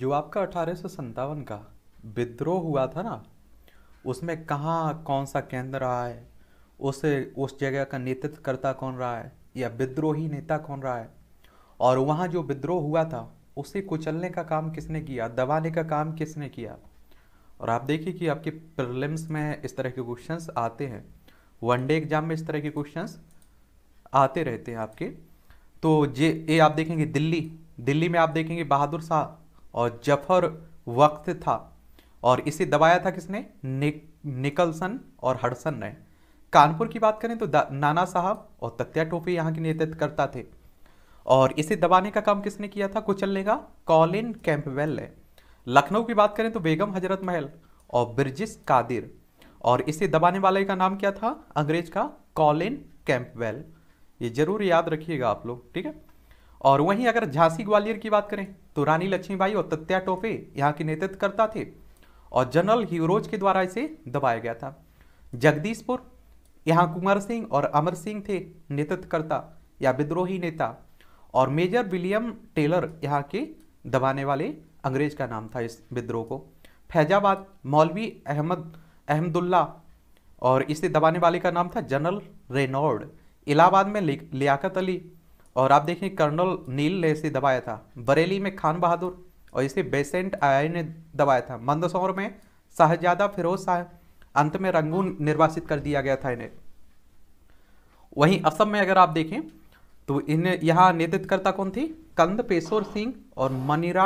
जो आपका अठारह का विद्रोह हुआ था ना उसमें कहाँ कौन सा केंद्र रहा है उस उस जगह का नेतृत्व करता कौन रहा है या विद्रोही नेता कौन रहा है और वहाँ जो विद्रोह हुआ था उसे कुचलने का काम किसने किया दबाने का काम किसने किया और आप देखिए कि आपके प्रलिम्स में इस तरह के क्वेश्चंस आते हैं वनडे एग्जाम में इस तरह के क्वेश्चंस आते रहते हैं आपके तो जे ये आप देखेंगे दिल्ली दिल्ली में आप देखेंगे बहादुर शाह और जफर वक्त था और इसे दबाया था किसने नि, निकलसन और हडसन ने कानपुर की बात करें तो नाना साहब और तत्या टोपे यहाँ के नेतृत्व करता थे और इसे दबाने का काम किसने किया था कुचलने लेगा कॉलिन कैंपवेल ने लखनऊ की बात करें तो बेगम हजरत महल और ब्रिजिस कादिर और इसे दबाने वाले का नाम क्या था अंग्रेज का कॉलिन कैंपवेल ये जरूर याद रखिएगा आप लोग ठीक है और वहीं अगर झांसी ग्वालियर की बात करें तो रानी लक्ष्मीबाई और तत्या टोपे यहाँ के नेतृत्व करता थे और जनरल हीरोज के द्वारा इसे दबाया गया था जगदीशपुर यहाँ कुंवर सिंह और अमर सिंह थे नेतृत्व करता या विद्रोही नेता और मेजर विलियम टेलर यहाँ के दबाने वाले अंग्रेज का नाम था इस विद्रोह को फैजाबाद मौलवी अहमद अहमदुल्ला और इसे दबाने वाले का नाम था जनरल रेनॉर्ड इलाहाबाद में लियाकत अली और आप देखें कर्नल नील ने इसे दबाया था बरेली में खान बहादुर और इसे बेसेंट आई ने दबाया था मंदसौर में शाहजादा फिरोज शाह अंत में रंगून निर्वासित कर दिया गया था इन्हें वहीं असम में अगर आप देखें तो इन्हें यहाँ नेतृत्वकर्ता कौन थी कंद पेशोर सिंह और मनीरा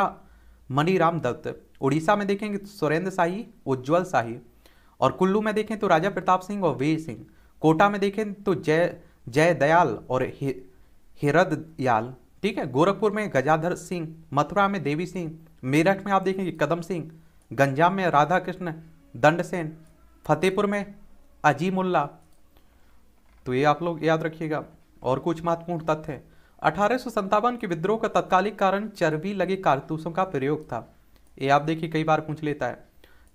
मनीराम दत्त उड़ीसा में देखेंगे तो सुरेंद्र शाही उज्ज्वल शाही और कुल्लू में देखें तो राजा प्रताप सिंह और वीर सिंह कोटा में देखें तो जय जय दयाल और हिरद याल ठीक है गोरखपुर में गजाधर सिंह मथुरा में देवी सिंह मेरठ में आप देखेंगे कदम सिंह गंजाम में राधा कृष्ण दंडसेन फतेहपुर में अजीमुल्ला तो ये आप लोग याद रखिएगा और कुछ महत्वपूर्ण तथ्य अठारह के विद्रोह का तत्कालिक कारण चर्बी लगे कारतूसों का प्रयोग था ये आप देखिए कई बार पूछ लेता है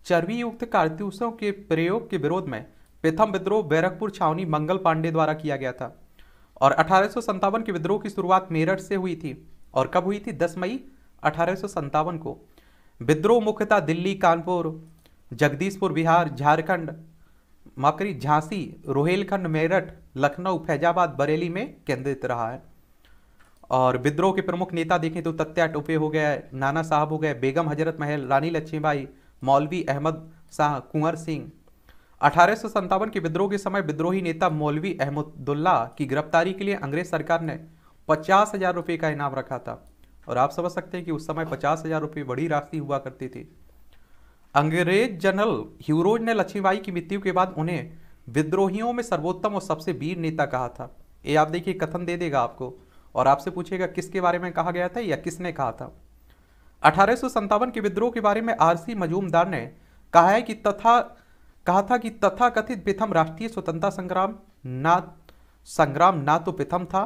चर्बी युक्त कारतूसों के प्रयोग के विरोध में प्रथम विद्रोह बैरकपुर छावनी मंगल पांडे द्वारा किया गया था और अठारह के विद्रोह की शुरुआत मेरठ से हुई थी और कब हुई थी 10 मई अठारह को विद्रोह मुख्यतः दिल्ली कानपुर जगदीशपुर बिहार झारखंड माफ करिए झांसी रोहेलखंड मेरठ लखनऊ फैजाबाद बरेली में केंद्रित रहा है और विद्रोह के प्रमुख नेता देखें तो तत्या टोपे हो गए नाना साहब हो गए बेगम हजरत महल रानी लक्ष्मीबाई मौलवी अहमद शाह कुंवर सिंह अठारह के विद्रोह के समय विद्रोही नेता मौलवी अहमदुल्ला की गिरफ्तारी के लिए अंग्रेज सरकार ने पचास हजार रुपये का इनाम रखा था और आप समझ सकते हैं कि उस समय पचास हजार रुपये बड़ी राशि हुआ करती थी अंग्रेज जनरल ह्यूरोज ने लक्ष्मीबाई की मृत्यु के बाद उन्हें विद्रोहियों में सर्वोत्तम और सबसे वीर नेता कहा था ये आप देखिए कथन दे देगा आपको और आपसे पूछेगा किसके बारे में कहा गया था या किसने कहा था अठारह के विद्रोह के बारे में आरसी मजूमदार ने कहा है कि तथा कहा था कि तथा कथित प्रथम राष्ट्रीय स्वतंत्रता संग्राम ना संग्राम ना तो प्रथम था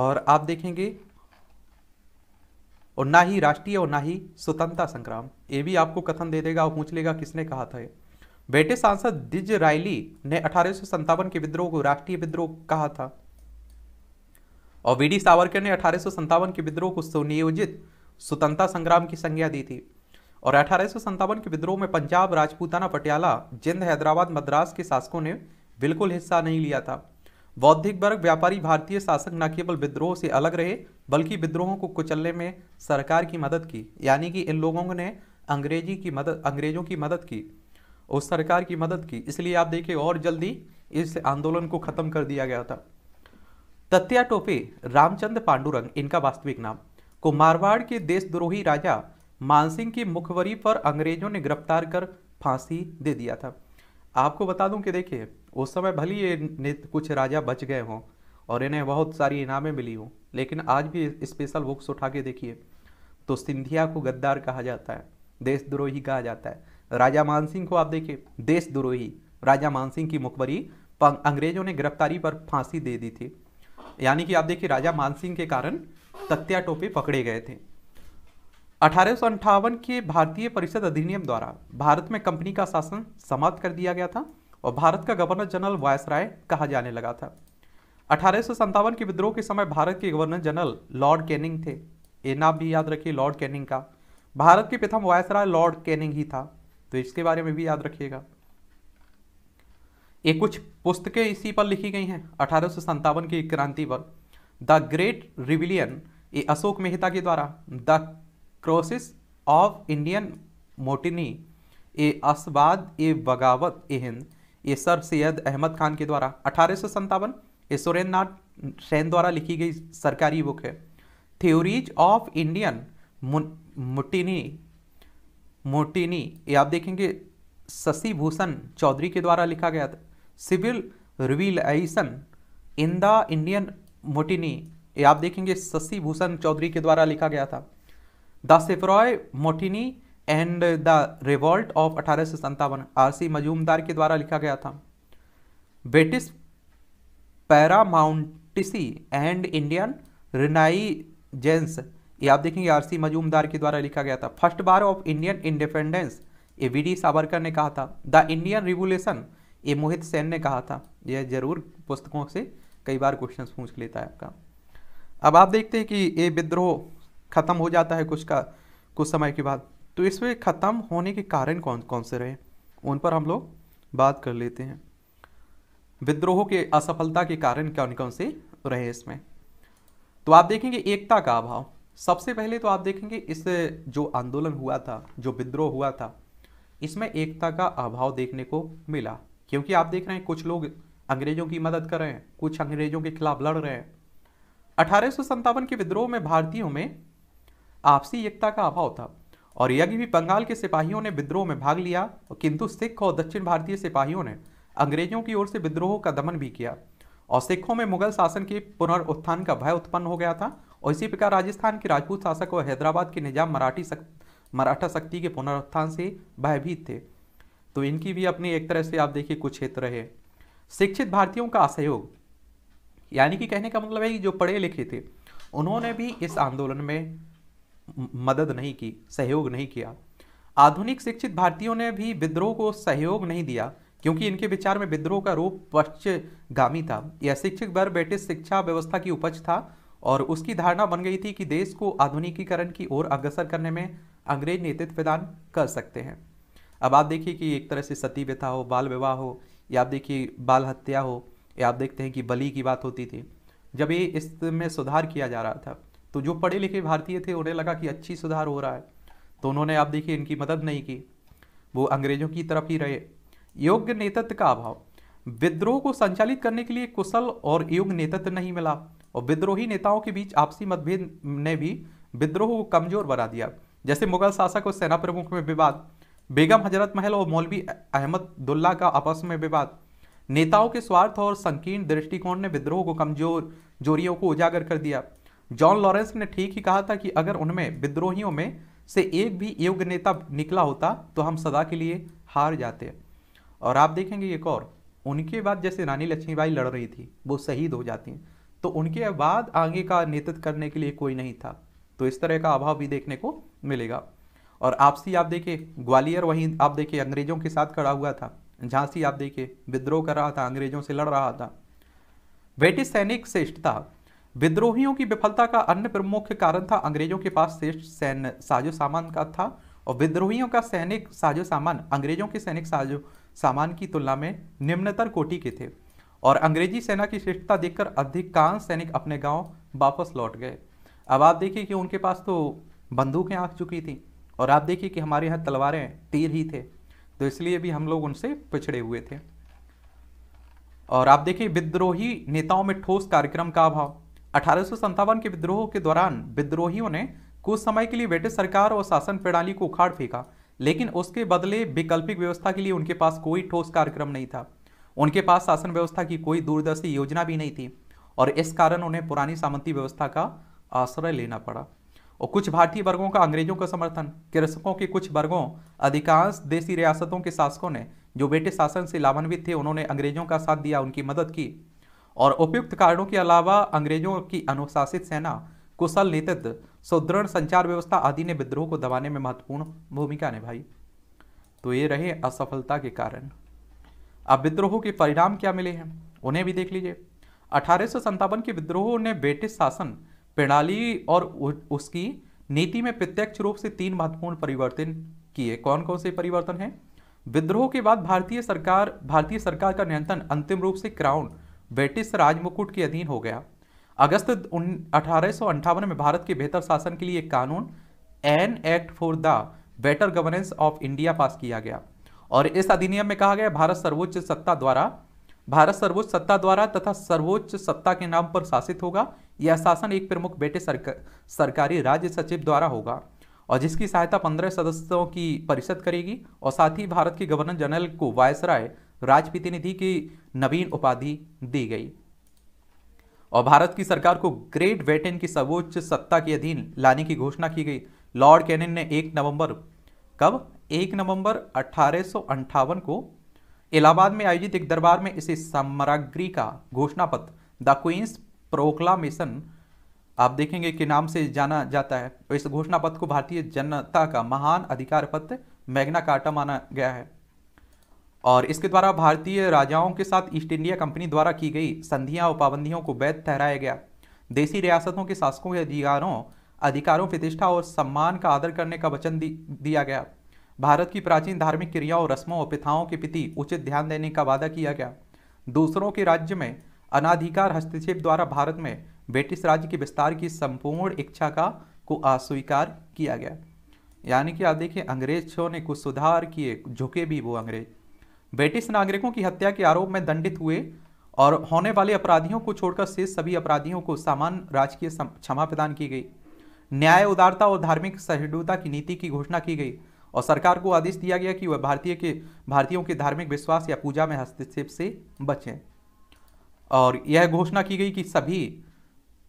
और आप देखेंगे और ना ही राष्ट्रीय और ना ही स्वतंत्रता संग्राम ये भी आपको कथन दे देगा और पूछ लेगा किसने कहा था बेटे सांसद दिज रायली ने अठारह के विद्रोह को राष्ट्रीय विद्रोह कहा था और वी डी सावरकर ने अठारह के विद्रोह को सुनियोजित स्वतंत्रता संग्राम की संज्ञा दी थी और अठारह के विद्रोह में पंजाब राजपूताना पटियाला जिंद हैदराबाद मद्रास के शासकों ने बिल्कुल हिस्सा नहीं लिया था बौद्धिक वर्ग व्यापारी भारतीय शासक न केवल विद्रोह से अलग रहे बल्कि विद्रोहों को कुचलने में सरकार की मदद की यानी कि इन लोगों ने अंग्रेजी की मदद अंग्रेजों की मदद की और सरकार की मदद की इसलिए आप देखिए और जल्दी इस आंदोलन को खत्म कर दिया गया था तत्या टोपे रामचंद्र पांडुरंग इनका वास्तविक नाम को मारवाड़ के देशद्रोही राजा मानसिंह की मुखबरी पर अंग्रेजों ने गिरफ्तार कर फांसी दे दिया था आपको बता दूं कि देखिए उस समय भले ये कुछ राजा बच गए हों और इन्हें बहुत सारी इनामें मिली हों लेकिन आज भी स्पेशल बुक्स उठा के देखिए तो सिंधिया को गद्दार कहा जाता है देशद्रोही कहा जाता है राजा मानसिंह को आप देखिए देशद्रोही राजा मानसिंह की मुखबरी अंग्रेजों ने गिरफ्तारी पर फांसी दे दी थी यानी कि आप देखिए राजा मानसिंह के कारण तत्या टोपे पकड़े गए थे अठारह के भारतीय परिषद अधिनियम द्वारा भारत में कंपनी का शासन समाप्त कर दिया गया था और भारत का गवर्नर जनरल वायसराय कहा जाने लगा था अठारह के विद्रोह के समय भारत के गवर्नर जनरल लॉर्ड कैनिंग थे ये नाम भी याद रखिए लॉर्ड कैनिंग का भारत के प्रथम वायसराय लॉर्ड कैनिंग ही था तो इसके बारे में भी याद रखिएगा ये कुछ पुस्तकें इसी पर लिखी गई हैं अठारह की क्रांति पर द ग्रेट रिविलियन ये अशोक मेहता के द्वारा the crisis of Indian mutiny ए असवाद ए बगावत ए हिंद ये सर सैयद अहमद खान के द्वारा अठारह सौ संतावन ये सुरेंद्रनाथ सेन द्वारा लिखी गई सरकारी बुक है theories of Indian mutiny mutiny ये आप देखेंगे शशि भूषण चौधरी के द्वारा लिखा गया था civil rebellion in the Indian mutiny ये आप देखेंगे शशि भूषण चौधरी के द्वारा लिखा गया था the sepoy mutiny and the revolt of अठारह सौ संतावन आरसी मजूमदार के द्वारा लिखा गया था British paramountcy and Indian renaissance ये आप देखेंगे आरसी मजूमदार के द्वारा लिखा गया था first war of Indian independence ये वी डी सावरकर ने कहा था द इंडियन रिवोल्यूशन ये मोहित सेन ने कहा था यह जरूर पुस्तकों से कई बार क्वेश्चन पूछ लेता है आपका अब आप देखते हैं कि ये विद्रोह खत्म हो जाता है कुछ का कुछ समय के बाद तो इसमें ख़त्म होने के कारण कौन कौन से रहे उन पर हम लोग बात कर लेते हैं विद्रोह के असफलता के कारण कौन कौन से रहे इसमें तो आप देखेंगे एकता का अभाव सबसे पहले तो आप देखेंगे इस जो आंदोलन हुआ था जो विद्रोह हुआ था इसमें एकता का अभाव देखने को मिला क्योंकि आप देख रहे हैं कुछ लोग अंग्रेजों की मदद कर रहे हैं कुछ अंग्रेजों के खिलाफ लड़ रहे हैं अठारह के विद्रोह में भारतीयों में आपसी एकता का अभाव था और यज्ञ भी बंगाल के सिपाहियों ने विद्रोह में भाग लिया किंतु सिख और दक्षिण भारतीय सिपाहियों ने अंग्रेजों की ओर से विद्रोह का दमन भी किया और सिखों में मुगल शासन के पुनरुत्थान का भय उत्पन्न हो गया था और इसी प्रकार राजस्थान के राजपूत शासक और हैदराबाद के निजाम मराठी सक, मराठा शक्ति के पुनरुत्थान से भयभीत थे तो इनकी भी अपनी एक तरह से आप देखिए कुछ क्षेत्र है शिक्षित भारतीयों का असहयोग यानी कि कहने का मतलब है कि जो पढ़े लिखे थे उन्होंने भी इस आंदोलन में मदद नहीं की सहयोग नहीं किया आधुनिक शिक्षित भारतीयों ने भी विद्रोह को सहयोग नहीं दिया क्योंकि इनके विचार में विद्रोह का रूप पश्चगामी था यह शिक्षित वर्ग ब्रिटिश शिक्षा व्यवस्था की उपज था और उसकी धारणा बन गई थी कि देश को आधुनिकीकरण की ओर अग्रसर करने में अंग्रेज नेतृत्व प्रदान कर सकते हैं अब आप देखिए कि एक तरह से सती व्यथा हो बाल विवाह हो या आप देखिए बाल हत्या हो या आप देखते हैं कि बलि की बात होती थी जब ये इसमें सुधार किया जा रहा था तो जो पढ़े लिखे भारतीय थे उन्हें लगा कि अच्छी सुधार हो रहा है तो उन्होंने आप देखिए इनकी मदद नहीं की वो अंग्रेजों की तरफ ही रहे योग्य नेतृत्व का अभाव विद्रोह को संचालित करने के लिए कुशल और योग्य नेतृत्व नहीं मिला और विद्रोही नेताओं के बीच आपसी मतभेद ने भी विद्रोह को कमजोर बना दिया जैसे मुगल शासक और सेना प्रमुख में विवाद बेगम हजरत महल और मौलवी अहमदुल्ला का आपस में विवाद नेताओं के स्वार्थ और संकीर्ण दृष्टिकोण ने विद्रोह को कमजोर जोरियों को उजागर कर दिया जॉन लॉरेंस ने ठीक ही कहा था कि अगर उनमें विद्रोहियों में से एक भी योग्य नेता निकला होता तो हम सदा के लिए हार जाते और आप देखेंगे एक और उनके बाद जैसे रानी लक्ष्मीबाई लड़ रही थी वो शहीद हो जाती हैं तो उनके बाद आगे का नेतृत्व करने के लिए कोई नहीं था तो इस तरह का अभाव भी देखने को मिलेगा और आपसी आप देखिए ग्वालियर वहीं आप देखिए अंग्रेजों के साथ खड़ा हुआ था झांसी आप देखिए विद्रोह कर रहा था अंग्रेजों से लड़ रहा था ब्रिटिश सैनिक श्रेष्ठता विद्रोहियों की विफलता का अन्य प्रमुख कारण था अंग्रेजों के पास श्रेष्ठ सैन्य साजो सामान का था और विद्रोहियों का सैनिक साजो सामान अंग्रेजों के सैनिक साजो सामान की तुलना में निम्नतर कोटि के थे और अंग्रेजी सेना की श्रेष्ठता देखकर अधिकांश सैनिक अपने गांव वापस लौट गए अब आप देखिए कि उनके पास तो बंदूकें आ चुकी थी और आप देखिए कि हमारे यहाँ तलवारें तीर ही थे तो इसलिए भी हम लोग उनसे पिछड़े हुए थे और आप देखिए विद्रोही नेताओं में ठोस कार्यक्रम का अभाव अठारह के विद्रोह के दौरान विद्रोहियों ने कुछ समय के लिए ब्रिटिश सरकार और शासन प्रणाली को उखाड़ फेंका लेकिन उसके बदले वैकल्पिक व्यवस्था के लिए उनके पास कोई ठोस कार्यक्रम नहीं था उनके पास शासन व्यवस्था की कोई दूरदर्शी योजना भी नहीं थी और इस कारण उन्हें पुरानी सामंती व्यवस्था का आश्रय लेना पड़ा और कुछ भारतीय वर्गों का अंग्रेजों का समर्थन कृषकों के कुछ वर्गों अधिकांश देशी रियासतों के शासकों ने जो ब्रिटिश शासन से लाभान्वित थे उन्होंने अंग्रेजों का साथ दिया उनकी मदद की और उपयुक्त कारणों के अलावा अंग्रेजों की अनुशासित सेना कुशल नेतृत्व सुदृढ़ संचार व्यवस्था आदि ने विद्रोह को दबाने में महत्वपूर्ण भूमिका निभाई तो ये रहे असफलता के कारण अब विद्रोह के परिणाम क्या मिले हैं उन्हें भी देख लीजिए अठारह के विद्रोहों ने ब्रिटिश शासन प्रणाली और उसकी नीति में प्रत्यक्ष रूप से तीन महत्वपूर्ण परिवर्तन किए कौन कौन से परिवर्तन हैं विद्रोह के बाद भारतीय सरकार भारतीय सरकार का नियंत्रण अंतिम रूप से क्राउन ब्रिटिश राज मुकुट के अधीन हो गया अगस्त अठारह में भारत के बेहतर शासन के लिए एक कानून an act for the better governance of India pass किया गया और इस अधिनियम में कहा गया भारत सर्वोच्च सत्ता द्वारा भारत सर्वोच्च सत्ता द्वारा तथा सर्वोच्च सत्ता के नाम पर शासित होगा यह शासन एक प्रमुख बेटे सरकार, सरकारी राज्य सचिव द्वारा होगा और जिसकी सहायता पंद्रह सदस्यों की परिषद करेगी और साथ ही भारत के गवर्नर जनरल को वायसराय राज्य प्रतिनिधि की नवीन उपाधि दी गई और भारत की सरकार को ग्रेट ब्रिटेन की सर्वोच्च सत्ता के अधीन लाने की घोषणा की गई लॉर्ड कैनिन ने एक नवंबर कब एक नवंबर अठारह को इलाहाबाद में आयोजित एक दरबार में इसे समराग्री का घोषणा पत्र द क्वींस प्रोक्लामेशन आप देखेंगे के नाम से जाना जाता है इस घोषणा पत्र को भारतीय जनता का महान अधिकार पत्र मैग्ना कार्टा माना गया है और इसके द्वारा भारतीय राजाओं के साथ ईस्ट इंडिया कंपनी द्वारा की गई संधियां और पाबंदियों को वैध ठहराया गया देसी रियासतों के शासकों के अधिकारों अधिकारों प्रतिष्ठा और सम्मान का आदर करने का वचन दिया गया भारत की प्राचीन धार्मिक क्रियाओं रस्मों और प्रथाओं के प्रति उचित ध्यान देने का वादा किया गया दूसरों के राज्य में अनाधिकार हस्तक्षेप द्वारा भारत में ब्रिटिश राज्य के विस्तार की संपूर्ण इच्छा का को अस्वीकार किया गया यानी कि आप देखिए अंग्रेजों ने कुछ सुधार किए झुके भी वो अंग्रेज ब्रिटिश नागरिकों की हत्या के आरोप में दंडित हुए और होने वाले अपराधियों को छोड़कर शेष सभी अपराधियों को सामान्य राजकीय क्षमा प्रदान की गई न्याय उदारता और धार्मिक सहिष्णुता की नीति की घोषणा की गई और सरकार को आदेश दिया गया कि वह भारतीय के भारतीयों के धार्मिक विश्वास या पूजा में हस्तक्षेप से बचें और यह घोषणा की गई कि सभी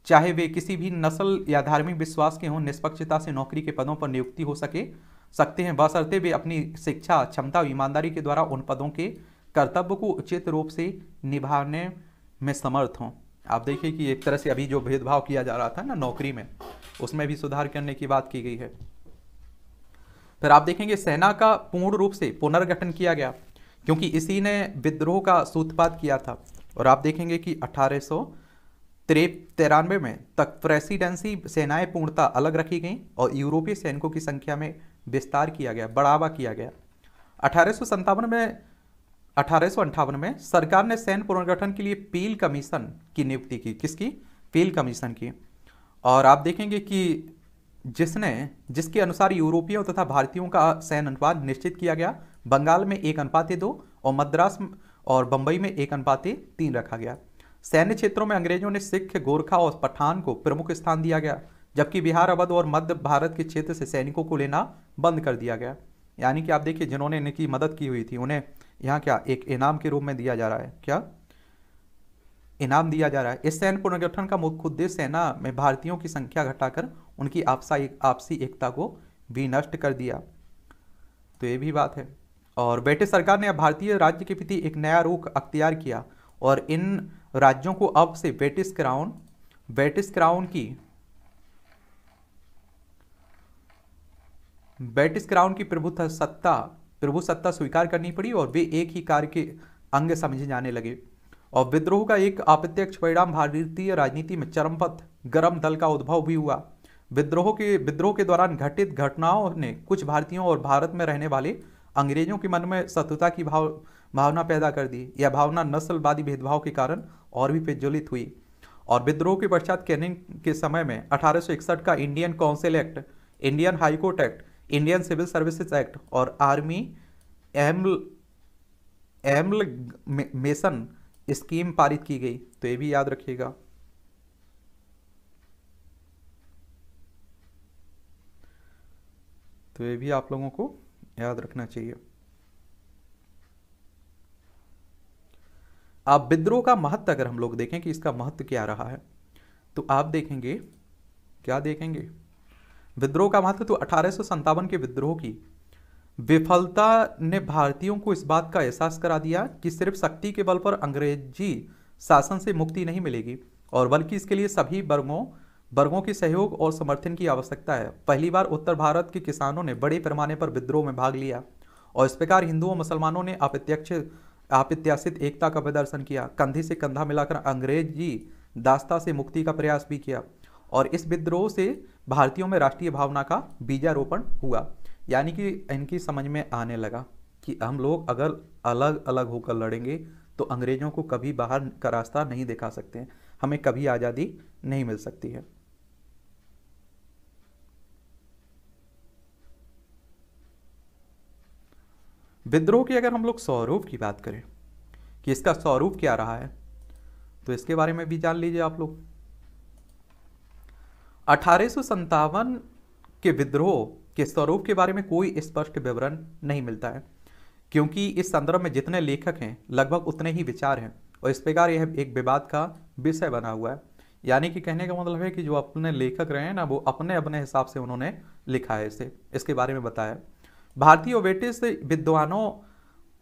चाहे वे किसी भी नस्ल या धार्मिक विश्वास के हों निष्पक्षता से नौकरी के पदों पर नियुक्ति हो सके सकते हैं बसरते वे अपनी शिक्षा क्षमता और ईमानदारी के द्वारा उन पदों के कर्तव्य को उचित रूप से निभाने में समर्थ हों आप देखिए कि एक तरह से अभी जो भेदभाव किया जा रहा था ना नौकरी में उसमें भी सुधार करने की बात की गई है फिर आप देखेंगे सेना का पूर्ण रूप से पुनर्गठन किया गया क्योंकि इसी ने विद्रोह का सूत्रपात किया था और आप देखेंगे कि अठारह तिरानवे में तक प्रेसिडेंसी सेनाएं पूर्णता अलग रखी गई और यूरोपीय सैनिकों की संख्या में विस्तार किया गया बढ़ावा किया गया अठारह में अठारह में सरकार ने सैन्य पुनर्गठन के लिए पील कमीशन की नियुक्ति की किसकी पील कमीशन की और आप देखेंगे कि जिसने जिसके अनुसार यूरोपियों तथा भारतीयों का सैन्य अनुपात निश्चित किया गया बंगाल में एक अनुपात दो और मद्रास और बंबई में एक अनुपात तीन रखा गया सैन्य क्षेत्रों में अंग्रेजों ने सिख गोरखा और पठान को प्रमुख स्थान दिया गया जबकि बिहार अवध और मध्य भारत के क्षेत्र से सैनिकों को लेना बंद कर दिया गया यानी कि आप देखिए जिन्होंने इनकी मदद की हुई थी उन्हें यहाँ क्या एक इनाम के रूप में दिया जा रहा है क्या इनाम दिया जा रहा है इस सैन्य पुनर्गठन का मुख्य उद्देश्य सेना में भारतीयों की संख्या घटाकर उनकी आपसा एक, आपसी एकता को भी नष्ट कर दिया तो ये भी बात है और ब्रिटिश सरकार ने भारतीय राज्य के प्रति एक नया रुख अख्तियार किया और इन राज्यों को अब से ब्रिटिश क्राउन ब्रिटिश क्राउन की ब्रिटिश क्राउन की प्रभु सत्ता प्रभु सत्ता स्वीकार करनी पड़ी और वे एक ही कार्य के अंग समझे जाने लगे और विद्रोह का एक अप्रत्यक्ष परिणाम भारतीय राजनीति में चरमपथ गर्म दल का उद्भव भी हुआ विद्रोह के विद्रोह के दौरान घटित घटनाओं ने कुछ भारतीयों और भारत में रहने वाले अंग्रेजों के मन में शत्रुता की भाव भावना पैदा कर दी यह भावना नस्लवादी भेदभाव के कारण और भी प्रज्वलित हुई और विद्रोह के पश्चात कैनिंग के समय में अठारह का Indian council act Indian high court act Indian civil services act और आर्मी एम्ल एम्ल मेसन स्कीम पारित की गई तो ये भी याद रखिएगा तो ये भी आप लोगों को याद रखना चाहिए आप विद्रोह का महत्व अगर हम लोग देखें कि इसका महत्व क्या रहा है तो आप देखेंगे क्या देखेंगे विद्रोह का महत्व तो अठारह के विद्रोह की विफलता ने भारतीयों को इस बात का एहसास करा दिया कि सिर्फ शक्ति के बल पर अंग्रेजी शासन से मुक्ति नहीं मिलेगी और बल्कि इसके लिए सभी वर्गों वर्गों के सहयोग और समर्थन की आवश्यकता है पहली बार उत्तर भारत के किसानों ने बड़े पैमाने पर विद्रोह में भाग लिया और इस प्रकार हिंदुओं मुसलमानों ने अप्रत्यक्ष अप्रत्याशित एकता का प्रदर्शन किया कंधे से कंधा मिलाकर अंग्रेजी दास्ता से मुक्ति का प्रयास भी किया और इस विद्रोह से भारतीयों में राष्ट्रीय भावना का बीजारोपण हुआ यानी कि इनकी समझ में आने लगा कि हम लोग अगर अलग अलग होकर लड़ेंगे तो अंग्रेज़ों को कभी बाहर का रास्ता नहीं दिखा सकते हैं हमें कभी आज़ादी नहीं मिल सकती है विद्रोह की अगर हम लोग स्वरूप की बात करें कि इसका स्वरूप क्या रहा है तो इसके बारे में भी जान लीजिए आप लोग अठारह के विद्रोह के स्वरूप के बारे में कोई स्पष्ट विवरण नहीं मिलता है क्योंकि इस संदर्भ में जितने लेखक हैं लगभग उतने ही विचार हैं और इस प्रकार यह एक विवाद का विषय बना हुआ है यानी कि कहने का मतलब है कि जो अपने लेखक रहे हैं ना वो अपने अपने हिसाब से उन्होंने लिखा है इसे इसके बारे में बताया भारतीय और ब्रिटिश विद्वानों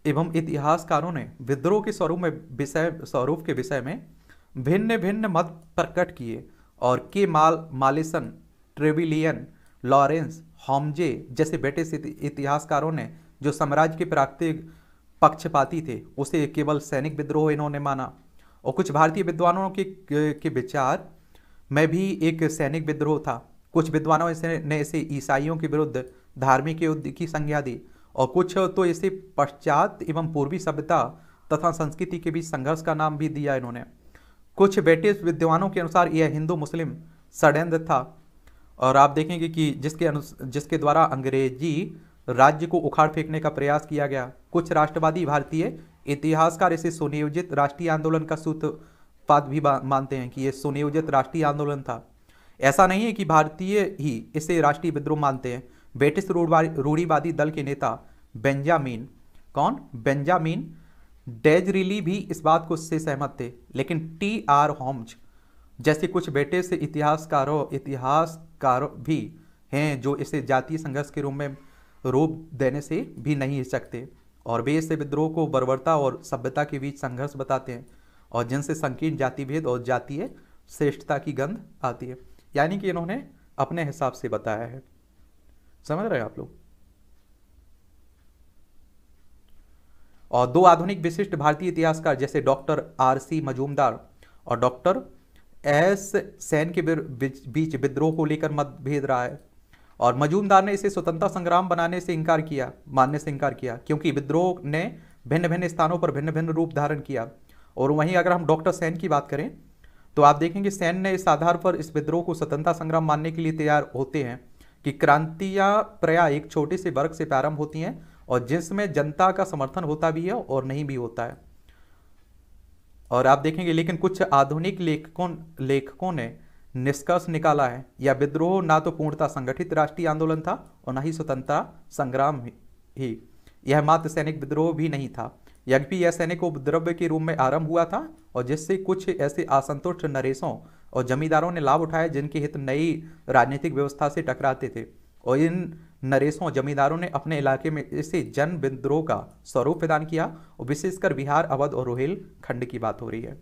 एवं इतिहासकारों ने विद्रोह के स्वरूप में विषय स्वरूप के विषय में भिन्न भिन्न मत प्रकट किए और के माल मालिसन ट्रेविलियन लॉरेंस हॉमजे जैसे ब्रिटिश इतिहासकारों ने जो साम्राज्य के प्राकृतिक पक्षपाती थे उसे केवल सैनिक विद्रोह इन्होंने माना और कुछ भारतीय विद्वानों के के विचार में भी एक सैनिक विद्रोह था कुछ विद्वानों इसे ने इसे ईसाइयों के विरुद्ध धार्मिक युद्ध की संज्ञा दी और कुछ तो इसे पश्चात एवं पूर्वी सभ्यता तथा संस्कृति के बीच संघर्ष का नाम भी दिया इन्होंने कुछ ब्रिटिश विद्वानों के अनुसार यह हिंदू मुस्लिम षडयंत्र था और आप देखेंगे कि जिसके अनु जिसके द्वारा अंग्रेजी राज्य को उखाड़ फेंकने का प्रयास किया गया कुछ राष्ट्रवादी भारतीय इतिहासकार इसे सुनियोजित राष्ट्रीय आंदोलन का सूत्रपात भी मानते हैं कि यह सुनियोजित राष्ट्रीय आंदोलन था ऐसा नहीं है कि भारतीय ही इसे राष्ट्रीय विद्रोह मानते हैं ब्रिटिश रूढ़ीवादी दल के नेता बेंजामिन कौन बेंजामिन डेज रिली भी इस बात को से सहमत थे लेकिन टी आर होम्स जैसे कुछ बेटे से इतिहासकारों इतिहासकार भी हैं जो इसे जातीय संघर्ष के रूप में रूप देने से भी नहीं हिचकते और वे इसे विद्रोह को बर्बरता और सभ्यता के बीच संघर्ष बताते हैं और जिनसे संकीर्ण जातिभेद और जातीय श्रेष्ठता की गंध आती है यानी कि इन्होंने अपने हिसाब से बताया है समझ रहे हैं आप लोग और दो आधुनिक विशिष्ट भारतीय इतिहासकार जैसे डॉक्टर आर सी मजूमदार और डॉक्टर एस सैन के बीच विद्रोह को लेकर मतभेद रहा है और मजूमदार ने इसे स्वतंत्रता संग्राम बनाने से इनकार किया मानने से इनकार किया क्योंकि विद्रोह ने भिन्न भिन्न स्थानों पर भिन्न भिन्न रूप धारण किया और वहीं अगर हम डॉक्टर सैन की बात करें तो आप देखेंगे सैन ने इस आधार पर इस विद्रोह को स्वतंत्रता संग्राम मानने के लिए तैयार होते हैं कि क्रांतिया प्रया एक छोटे से वर्ग से प्रारंभ होती हैं और जिसमें जनता का समर्थन होता भी है और नहीं भी होता है और आप देखेंगे लेकिन कुछ आधुनिक लेखकों लेखकों ने निष्कर्ष निकाला है या विद्रोह ना तो पूर्णता संगठित राष्ट्रीय आंदोलन था और ना ही स्वतंत्रता संग्राम ही यह मात्र सैनिक विद्रोह भी नहीं था यद्यपि यह सैनिक उपद्रव्य के रूप में आरंभ हुआ था और जिससे कुछ ऐसे असंतुष्ट नरेशों और जमींदारों ने लाभ उठाया जिनके हित नई राजनीतिक व्यवस्था से टकराते थे और इन नरेशों जमींदारों ने अपने इलाके में इसे जन विद्रोह का स्वरूप प्रदान किया और विशेषकर बिहार अवध और खंड की बात हो रही है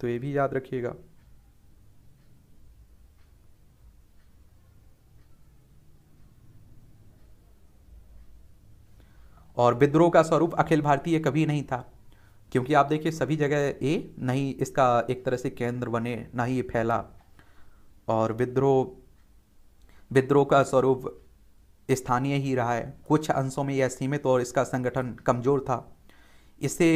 तो ये भी याद रखिएगा और विद्रोह का स्वरूप अखिल भारतीय कभी नहीं था क्योंकि आप देखिए सभी जगह ये नहीं इसका एक तरह से केंद्र बने ना ही ये फैला और विद्रोह विद्रोह का स्वरूप स्थानीय ही रहा है कुछ अंशों में यह सीमित और इसका संगठन कमजोर था इसे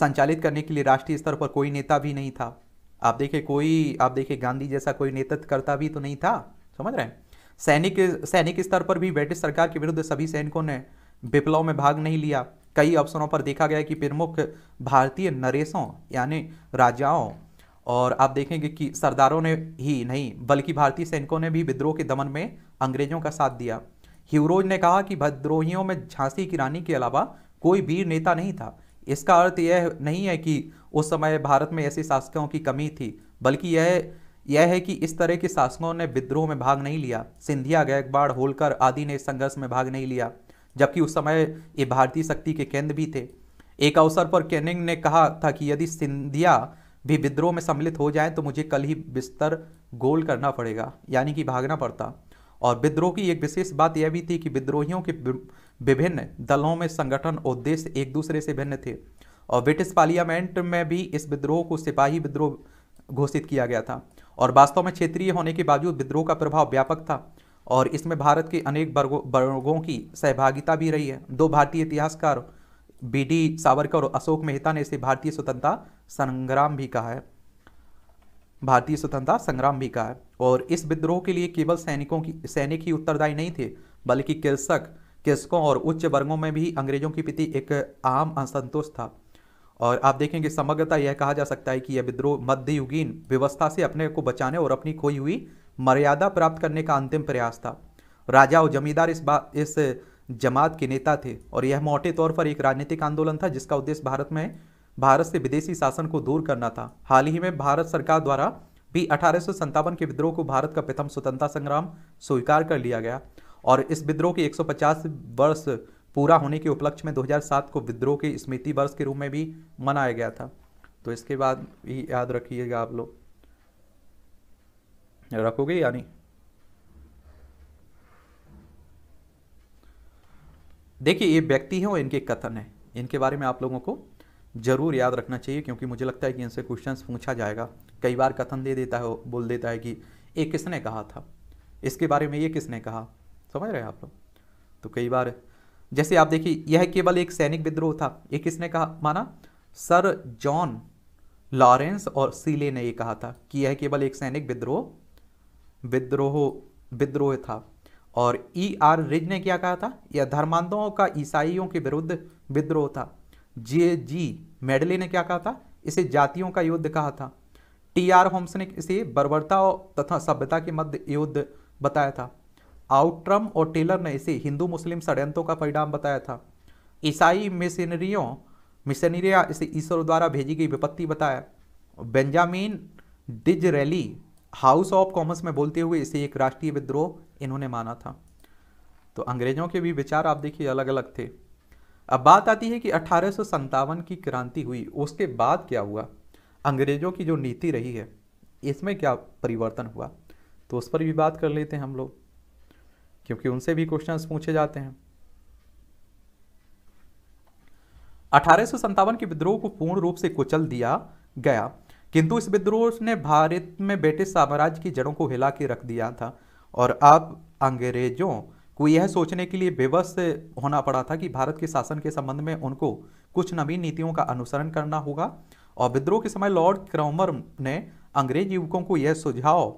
संचालित करने के लिए राष्ट्रीय स्तर पर कोई नेता भी नहीं था आप देखे कोई आप देखे गांधी जैसा कोई नेतृत्व करता भी तो नहीं था समझ रहे हैं सैनिक सैनिक स्तर पर भी ब्रिटिश सरकार के विरुद्ध सभी सैनिकों ने विप्लव में भाग नहीं लिया कई अवसरों पर देखा गया कि प्रमुख भारतीय नरेशों यानी राजाओं और आप देखेंगे कि सरदारों ने ही नहीं बल्कि भारतीय सैनिकों ने भी विद्रोह के दमन में अंग्रेजों का साथ दिया ह्यूरोज ने कहा कि विद्रोहियों में झांसी की रानी के अलावा कोई वीर नेता नहीं था इसका अर्थ यह नहीं है कि उस समय भारत में ऐसे शासकों की कमी थी बल्कि यह यह है कि इस तरह के शासकों ने विद्रोह में भाग नहीं लिया सिंधिया गायकबाड़ होलकर आदि ने संघर्ष में भाग नहीं लिया जबकि उस समय ये भारतीय शक्ति के केंद्र भी थे एक अवसर पर कैनिंग ने कहा था कि यदि सिंधिया भी विद्रोह में सम्मिलित हो जाए तो मुझे कल ही बिस्तर गोल करना पड़ेगा यानी कि भागना पड़ता और विद्रोह की एक विशेष बात यह भी थी कि विद्रोहियों के विभिन्न दलों में संगठन उद्देश्य एक दूसरे से भिन्न थे और ब्रिटिश पार्लियामेंट में भी इस विद्रोह को सिपाही विद्रोह घोषित किया गया था और वास्तव में क्षेत्रीय होने के बावजूद विद्रोह का प्रभाव व्यापक था और इसमें भारत के अनेक वर्गों की सहभागिता भी रही है दो भारतीय इतिहासकार बी डी सावरकर और अशोक मेहता ने इसे भारतीय स्वतंत्रता संग्राम भी कहा है भारतीय स्वतंत्रता संग्राम भी कहा है और इस विद्रोह के लिए केवल सैनिकों की सैनिक ही उत्तरदायी नहीं थे बल्कि कृषक कृषकों और उच्च वर्गों में भी अंग्रेजों के प्रति एक आम असंतोष था और आप देखेंगे समग्रता यह कहा जा सकता है कि यह विद्रोह मध्ययुगीन व्यवस्था से अपने को बचाने और अपनी खोई हुई मर्यादा प्राप्त करने का अंतिम प्रयास था राजा और जमींदार इस बात इस जमात के नेता थे और यह मोटे तौर पर एक राजनीतिक आंदोलन था जिसका उद्देश्य भारत में भारत से विदेशी शासन को दूर करना था हाल ही में भारत सरकार द्वारा भी अठारह के विद्रोह को भारत का प्रथम स्वतंत्रता संग्राम स्वीकार कर लिया गया और इस विद्रोह के 150 वर्ष पूरा होने के उपलक्ष्य में 2007 को विद्रोह के स्मृति वर्ष के रूप में भी मनाया गया था तो इसके बाद भी याद रखिएगा आप लोग रखोगे या नहीं देखिए ये व्यक्ति हैं और इनके कथन हैं इनके बारे में आप लोगों को जरूर याद रखना चाहिए क्योंकि मुझे लगता है कि इनसे क्वेश्चन पूछा जाएगा कई बार कथन दे देता है बोल देता है कि ये किसने कहा था इसके बारे में ये किसने कहा समझ रहे हैं आप लोग तो कई बार जैसे आप देखिए यह केवल एक सैनिक विद्रोह था ये किसने कहा माना सर जॉन लॉरेंस और सीले ने ये कहा था कि यह केवल एक सैनिक विद्रोह विद्रोह विद्रोह था और ई आर रिज ने क्या कहा था यह धर्मांतों का ईसाइयों के विरुद्ध विद्रोह था जे जी मेडले ने क्या कहा था इसे जातियों का युद्ध कहा था टी आर होम्स ने इसे बर्बरता तथा सभ्यता के मध्य युद्ध बताया था आउट्रम और टेलर ने इसे हिंदू मुस्लिम षड्यंत्रों का परिणाम बताया था ईसाई मिशनरियों मिशनरिया इसे ईश्वर द्वारा भेजी गई विपत्ति बताया Benjamin Disraeli House of Commons में बोलते हुए इसे एक राष्ट्रीय विद्रोह इन्होंने माना था तो अंग्रेजों के भी विचार आप देखिए अलग अलग थे अब बात आती है कि अठारह की क्रांति हुई उसके बाद क्या हुआ अंग्रेजों की जो नीति रही है इसमें क्या परिवर्तन हुआ तो उस पर भी बात कर लेते हैं हम लोग क्योंकि उनसे भी क्वेश्चन पूछे जाते हैं अठारह के विद्रोह को पूर्ण रूप से कुचल दिया गया किंतु इस विद्रोह ने भारत में ब्रिटिश साम्राज्य की जड़ों को हिला के रख दिया था और अब अंग्रेजों को यह सोचने के लिए विवश होना पड़ा था कि भारत के शासन के संबंध में उनको कुछ नवीन नीतियों का अनुसरण करना होगा और विद्रोह के समय लॉर्ड क्रोमर ने अंग्रेज युवकों को यह सुझाव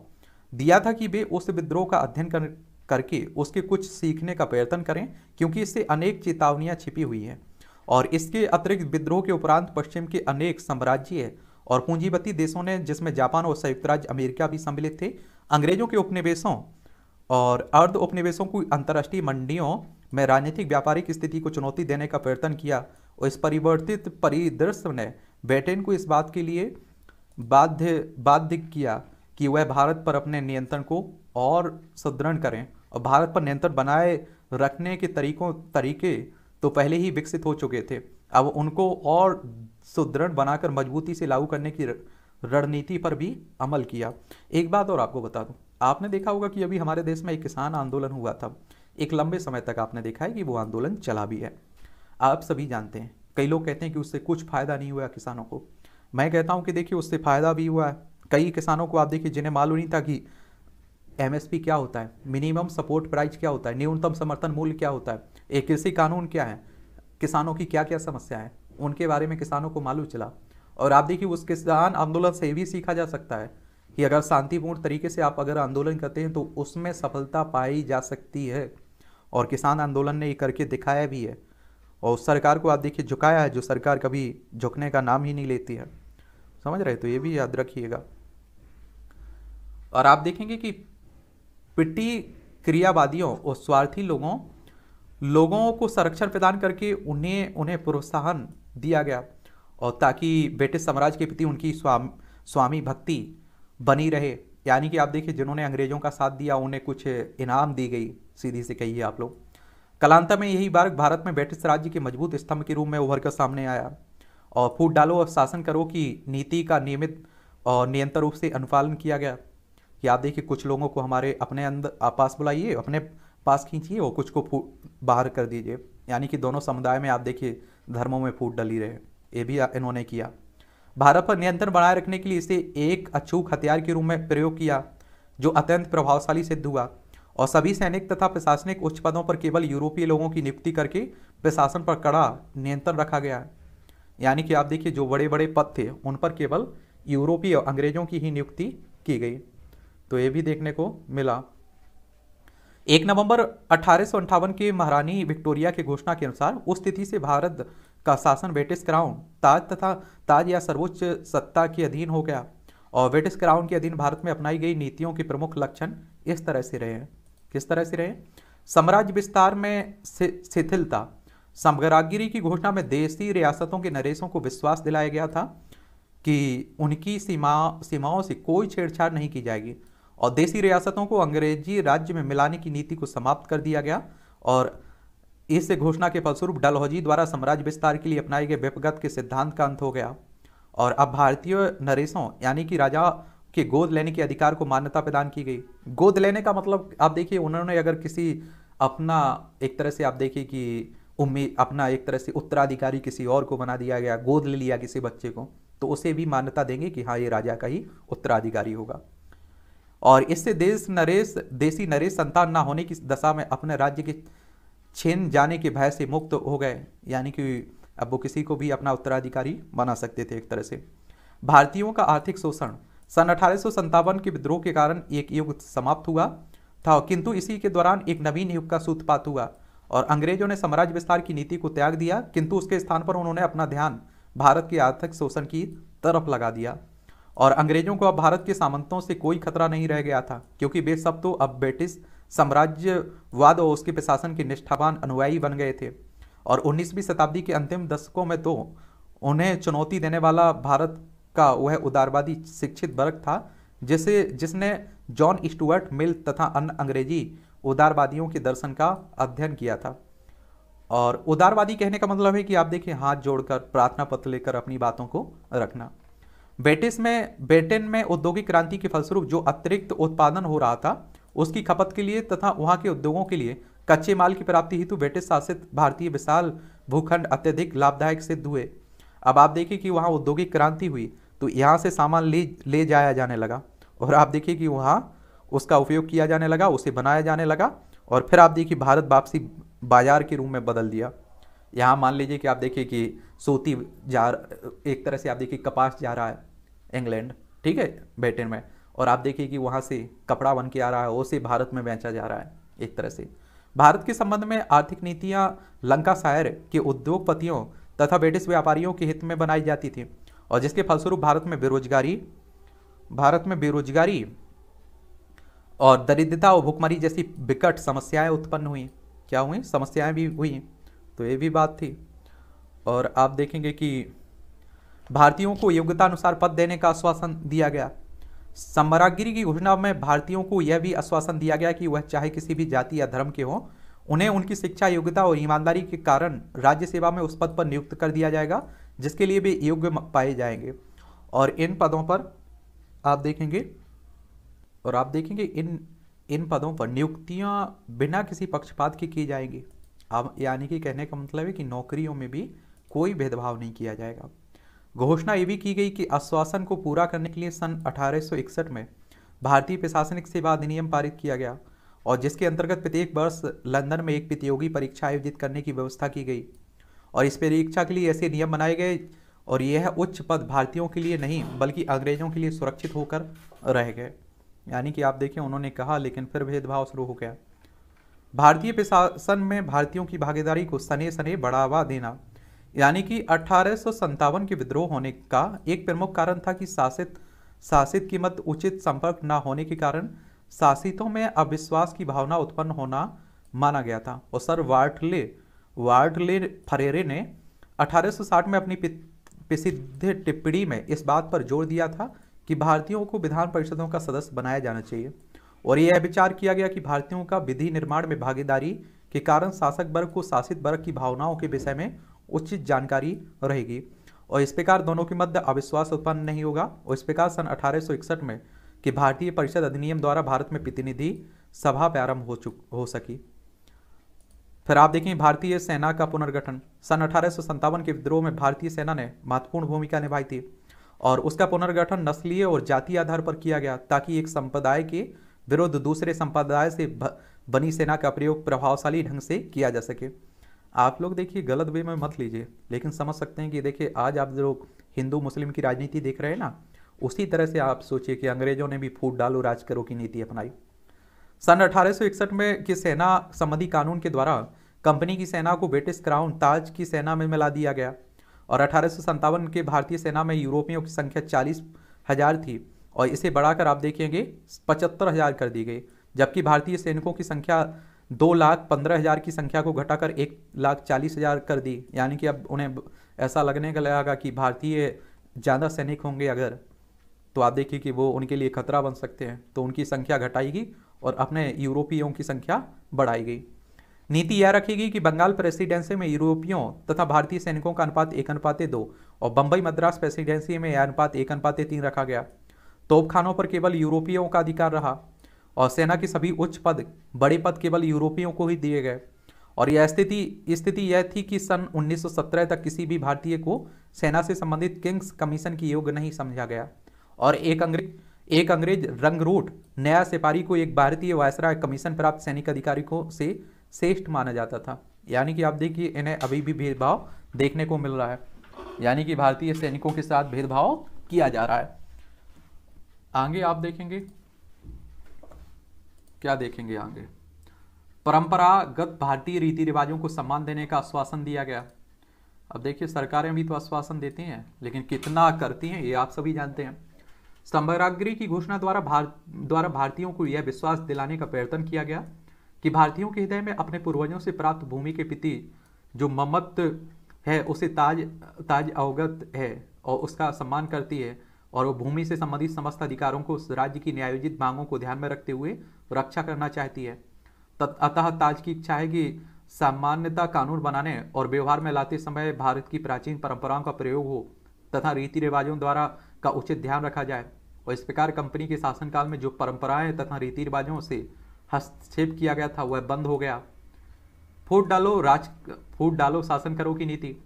दिया था कि वे उस विद्रोह का अध्ययन कर, करके उसके कुछ सीखने का प्रयत्न करें क्योंकि इससे अनेक चेतावनियां छिपी हुई हैं और इसके अतिरिक्त विद्रोह के उपरांत पश्चिम के अनेक साम्राज्य और पूंजीपति देशों ने जिसमें जापान और संयुक्त राज्य अमेरिका भी सम्मिलित थे अंग्रेजों के उपनिवेशों और अर्ध उपनिवेशों की अंतर्राष्ट्रीय मंडियों में राजनीतिक व्यापारिक स्थिति को चुनौती देने का प्रयत्न किया और इस परिवर्तित परिदृश्य ने ब्रिटेन को इस बात के लिए बाध्य बाध्य किया कि वह भारत पर अपने नियंत्रण को और सुदृढ़ करें और भारत पर नियंत्रण बनाए रखने के तरीकों तरीके तो पहले ही विकसित हो चुके थे अब उनको और सुदृढ़ बनाकर मजबूती से लागू करने की रणनीति पर भी अमल किया एक बात और आपको बता दूं आपने देखा होगा कि अभी हमारे देश में एक किसान आंदोलन हुआ था एक लंबे समय तक आपने देखा है कि वो आंदोलन चला भी है आप सभी जानते हैं कई लोग कहते हैं कि उससे कुछ फ़ायदा नहीं हुआ किसानों को मैं कहता हूं कि देखिए उससे फ़ायदा भी हुआ है कई किसानों को आप देखिए जिन्हें मालूम नहीं था कि एम क्या होता है मिनिमम सपोर्ट प्राइस क्या होता है न्यूनतम समर्थन मूल्य क्या होता है एक कृषि कानून क्या है किसानों की क्या क्या समस्या है उनके बारे में किसानों को मालूम चला और आप देखिए उस किसान आंदोलन से भी सीखा जा सकता है कि अगर शांतिपूर्ण तरीके से आप अगर आंदोलन करते हैं तो उसमें सफलता पाई जा सकती है और किसान आंदोलन ने ये करके दिखाया भी है और उस सरकार को आप देखिए झुकाया है जो सरकार कभी झुकने का नाम ही नहीं लेती है समझ रहे तो ये भी याद रखिएगा और आप देखेंगे कि पिट्टी क्रियावादियों और स्वार्थी लोगों लोगों को संरक्षण प्रदान करके उन्हें उन्हें प्रोत्साहन दिया गया और ताकि ब्रिटिश साम्राज्य के प्रति उनकी स्वाम स्वामी भक्ति बनी रहे यानी कि आप देखिए जिन्होंने अंग्रेजों का साथ दिया उन्हें कुछ इनाम दी गई सीधी से कहिए आप लोग कलांता में यही बार भारत में ब्रिटिश राज्य के मजबूत स्तंभ के रूप में उभर कर सामने आया और फूट डालो और शासन करो की नीति का नियमित और नियंत्रण रूप से अनुपालन किया गया कि आप देखिए कुछ लोगों को हमारे अपने अंदर पास बुलाइए अपने पास खींचिए और कुछ को बाहर कर दीजिए यानी कि दोनों समुदाय में आप देखिए धर्मों में फूट डली रहे ये भी इन्होंने किया भारत पर नियंत्रण बनाए रखने के लिए इसे एक अचूक हथियार के रूप में प्रयोग किया जो अत्यंत प्रभावशाली सिद्ध हुआ और सभी सैनिक तथा प्रशासनिक उच्च पदों पर केवल यूरोपीय लोगों की नियुक्ति करके प्रशासन पर कड़ा नियंत्रण रखा गया यानी कि आप देखिए जो बड़े बड़े पद थे उन पर केवल यूरोपीय अंग्रेजों की ही नियुक्ति की गई तो ये भी देखने को मिला एक नवंबर अठारह के महारानी विक्टोरिया की घोषणा के अनुसार उस तिथि से भारत का शासन ब्रिटिश क्राउन ताज तथा ताज या सर्वोच्च सत्ता के अधीन हो गया और ब्रिटिश क्राउन के अधीन भारत में अपनाई गई नीतियों के प्रमुख लक्षण इस तरह से रहे हैं किस तरह से रहे साम्राज्य विस्तार में शिथिलता सामग्रागिरी की घोषणा में देशी रियासतों के नरेशों को विश्वास दिलाया गया था कि उनकी सीमा सीमाओं से कोई छेड़छाड़ नहीं की जाएगी और देशी रियासतों को अंग्रेजी राज्य में मिलाने की नीति को समाप्त कर दिया गया और इस घोषणा के फलस्वरूप डलहौजी द्वारा साम्राज्य विस्तार के लिए अपनाए गए व्यपगत के सिद्धांत का अंत हो गया और अब भारतीय नरेशों यानी कि राजा के गोद लेने के अधिकार को मान्यता प्रदान की गई गोद लेने का मतलब आप देखिए उन्होंने अगर किसी अपना एक तरह से आप देखिए कि उम्मीद अपना एक तरह से उत्तराधिकारी किसी और को बना दिया गया गोद ले लिया किसी बच्चे को तो उसे भी मान्यता देंगे कि हाँ ये राजा का ही उत्तराधिकारी होगा और इससे देश नरेश देशी नरेश संतान ना होने की दशा में अपने राज्य के छीन जाने के भय से मुक्त हो गए यानी कि अब वो किसी को भी अपना उत्तराधिकारी बना सकते थे एक तरह से भारतीयों का आर्थिक शोषण सन अठारह के विद्रोह के कारण एक युग समाप्त हुआ था किंतु इसी के दौरान एक नवीन युग का सूत्रपात हुआ और अंग्रेजों ने साम्राज्य विस्तार की नीति को त्याग दिया किंतु उसके स्थान पर उन्होंने अपना ध्यान भारत के आर्थिक शोषण की तरफ लगा दिया और अंग्रेजों को अब भारत के सामंतों से कोई खतरा नहीं रह गया था क्योंकि वे सब तो अब ब्रिटिश साम्राज्यवाद और उसके प्रशासन के निष्ठावान अनुयायी बन गए थे और 19वीं शताब्दी के अंतिम दशकों में तो उन्हें चुनौती देने वाला भारत का वह उदारवादी शिक्षित वर्ग था जिसे जिसने जॉन स्टुअर्ट मिल तथा अन्य अंग्रेजी उदारवादियों के दर्शन का अध्ययन किया था और उदारवादी कहने का मतलब है कि आप देखिए हाथ जोड़कर प्रार्थना पत्र लेकर अपनी बातों को रखना ब्रिटिश में ब्रिटेन में औद्योगिक क्रांति के फलस्वरूप जो अतिरिक्त उत्पादन हो रहा था उसकी खपत के लिए तथा वहाँ के उद्योगों के लिए कच्चे माल की प्राप्ति हेतु ब्रिटिश शासित भारतीय विशाल भूखंड अत्यधिक लाभदायक सिद्ध हुए अब आप देखिए कि वहाँ औद्योगिक क्रांति हुई तो यहाँ से सामान ले ले जाया जाने लगा और आप देखिए कि वहाँ उसका उपयोग किया जाने लगा उसे बनाया जाने लगा और फिर आप देखिए भारत वापसी बाजार के रूप में बदल दिया यहाँ मान लीजिए कि आप देखिए कि सोती जा एक तरह से आप देखिए कपास जा रहा है इंग्लैंड ठीक है ब्रिटेन में और आप देखिए कि वहाँ से कपड़ा बन के आ रहा है उसे भारत में बेचा जा रहा है एक तरह से भारत के संबंध में आर्थिक नीतियाँ लंका शायर के उद्योगपतियों तथा ब्रिटिश व्यापारियों के हित में बनाई जाती थी और जिसके फलस्वरूप भारत में बेरोजगारी भारत में बेरोजगारी और दरिद्रता और भुखमरी जैसी विकट समस्याएं उत्पन्न हुई क्या हुई समस्याएं भी हुई तो ये भी बात थी और आप देखेंगे कि भारतीयों को योग्यता अनुसार पद देने का आश्वासन दिया गया सम्रागिरी की घोषणा में भारतीयों को यह भी आश्वासन दिया गया कि वह चाहे किसी भी जाति या धर्म के हों उन्हें उनकी शिक्षा योग्यता और ईमानदारी के कारण राज्य सेवा में उस पद पर नियुक्त कर दिया जाएगा जिसके लिए भी योग्य पाए जाएंगे और इन पदों पर आप देखेंगे और आप देखेंगे इन इन पदों पर नियुक्तियां बिना किसी पक्षपात के की जाएंगी अब यानी कि कहने का मतलब है कि नौकरियों में भी कोई भेदभाव नहीं किया जाएगा घोषणा ये भी की गई कि आश्वासन को पूरा करने के लिए सन 1861 में भारतीय प्रशासनिक सेवा अधिनियम पारित किया गया और जिसके अंतर्गत प्रत्येक वर्ष लंदन में एक प्रतियोगी परीक्षा आयोजित करने की व्यवस्था की गई और इस परीक्षा के लिए ऐसे नियम बनाए गए और यह उच्च पद भारतीयों के लिए नहीं बल्कि अंग्रेजों के लिए सुरक्षित होकर रह गए यानी कि आप देखें उन्होंने कहा लेकिन फिर भेदभाव शुरू हो गया भारतीय प्रशासन में भारतीयों की भागीदारी को सने सने बढ़ावा देना यानी कि अठारह के विद्रोह होने का एक प्रमुख कारण था कि शासित शासित की मध्य उचित संपर्क न होने के कारण शासितों में अविश्वास की भावना उत्पन्न होना माना गया था और सर वार्टले वार्टले फरेरे ने 1860 में अपनी प्रसिद्ध टिप्पणी में इस बात पर जोर दिया था कि भारतीयों को विधान परिषदों का सदस्य बनाया जाना चाहिए और यह विचार किया गया कि भारतीयों का विधि निर्माण में भागीदारी के कारण शासक वर्ग को शासित वर्ग की भावनाओं के विषय में उचित जानकारी रहेगी और इस प्रकार दोनों के मध्य अविश्वास उत्पन्न नहीं होगा और इस प्रकार सन अठारह में कि भारतीय परिषद अधिनियम द्वारा भारत में प्रतिनिधि सभा प्रारंभ हो चुक हो सकी फिर आप देखें भारतीय सेना का पुनर्गठन सन अठारह के विद्रोह में भारतीय सेना ने महत्वपूर्ण भूमिका निभाई थी और उसका पुनर्गठन नस्लीय और जातीय आधार पर किया गया ताकि एक संप्रदाय के विरुद्ध दूसरे संप्रदाय से बनी सेना का प्रयोग प्रभावशाली ढंग से किया जा सके आप लोग देखिए गलत वे में मत लीजिए लेकिन समझ सकते हैं कि देखिए आज आप जो हिंदू मुस्लिम की राजनीति देख रहे हैं ना उसी तरह से आप सोचिए कि अंग्रेजों ने भी फूट डालो राज करो की नीति अपनाई सन 1861 में कि सेना संबंधी कानून के द्वारा कंपनी की सेना को ब्रिटिश क्राउन ताज की सेना में मिला दिया गया और अठारह के भारतीय सेना में यूरोपियों की संख्या चालीस हजार थी और इसे बढ़ाकर आप देखेंगे पचहत्तर हजार कर दी गई जबकि भारतीय सैनिकों की संख्या दो लाख पंद्रह हज़ार की संख्या को घटाकर एक लाख चालीस हज़ार कर दी यानी कि अब उन्हें ऐसा लगने का लगा कि भारतीय ज़्यादा सैनिक होंगे अगर तो आप देखिए कि वो उनके लिए खतरा बन सकते हैं तो उनकी संख्या घटाएगी और अपने यूरोपियों की संख्या बढ़ाई गई नीति यह रखेगी कि बंगाल प्रेसिडेंसी में यूरोपियों तथा भारतीय सैनिकों का अनुपात एक अनुपाते दो और बंबई मद्रास प्रेसिडेंसी में यह अनुपात एक अनुपाते तीन रखा गया तोपखानों पर केवल यूरोपियों का अधिकार रहा और सेना के सभी उच्च पद बड़े पद केवल यूरोपियों को ही दिए गए और यह स्थिति स्थिति यह थी कि सन 1917 तक किसी भी भारतीय को सेना से संबंधित किंग्स कमीशन की योग्य नहीं समझा गया और एक अंग्रेज एक अंग्रेज रंगरूट नया सिपाही को एक भारतीय वायसराय कमीशन प्राप्त सैनिक अधिकारी को से श्रेष्ठ माना जाता था यानी कि आप देखिए इन्हें अभी भी भेदभाव देखने को मिल रहा है यानी कि भारतीय सैनिकों के साथ भेदभाव किया जा रहा है आगे आप देखेंगे क्या देखेंगे आगे परंपरागत भारतीय रीति रिवाजों को सम्मान देने का आश्वासन दिया गया अब देखिए सरकारें भी तो आश्वासन देती हैं लेकिन कितना करती हैं ये आप सभी जानते हैं स्तंभराग्री की घोषणा द्वारा भारत द्वारा भारतीयों को यह विश्वास दिलाने का प्रयत्न किया गया कि भारतीयों के हृदय में अपने पूर्वजों से प्राप्त भूमि के प्रति जो ममत्व है उसे ताज ताज अवगत है और उसका सम्मान करती है और वो भूमि से संबंधित समस्त अधिकारों को उस राज्य की न्यायोजित मांगों को ध्यान में रखते हुए रक्षा करना चाहती है अतः ताज की इच्छा है कि सामान्यता कानून बनाने और व्यवहार में लाते समय भारत की प्राचीन परंपराओं का प्रयोग हो तथा रीति रिवाजों द्वारा का उचित ध्यान रखा जाए और इस प्रकार कंपनी के शासनकाल में जो परंपराएं तथा रीति रिवाजों से हस्तक्षेप किया गया था वह बंद हो गया फूट डालो राज फूट डालो शासन करो की नीति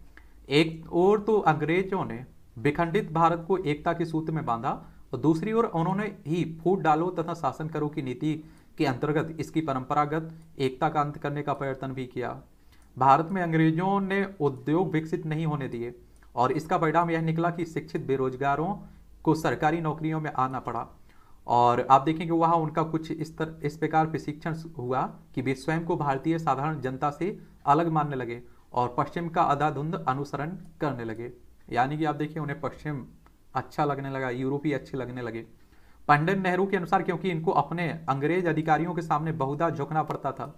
एक और तो अंग्रेजों ने विखंडित भारत को एकता के सूत्र में बांधा और दूसरी ओर उन्होंने ही फूट डालो तथा शासन करो की नीति के अंतर्गत इसकी परंपरागत एकता का अंत करने का प्रयत्न भी किया भारत में अंग्रेजों ने उद्योग विकसित नहीं होने दिए और इसका परिणाम यह निकला कि शिक्षित बेरोजगारों को सरकारी नौकरियों में आना पड़ा और आप देखेंगे वहाँ उनका कुछ इस तरह इस प्रकार प्रशिक्षण हुआ कि वे स्वयं को भारतीय साधारण जनता से अलग मानने लगे और पश्चिम का अधाधुंध अनुसरण करने लगे यानी कि आप देखिए उन्हें पश्चिम अच्छा लगने लगा यूरोपीय अच्छे लगने लगे पंडित नेहरू के अनुसार क्योंकि इनको अपने अंग्रेज अधिकारियों के सामने बहुधा झुकना पड़ता था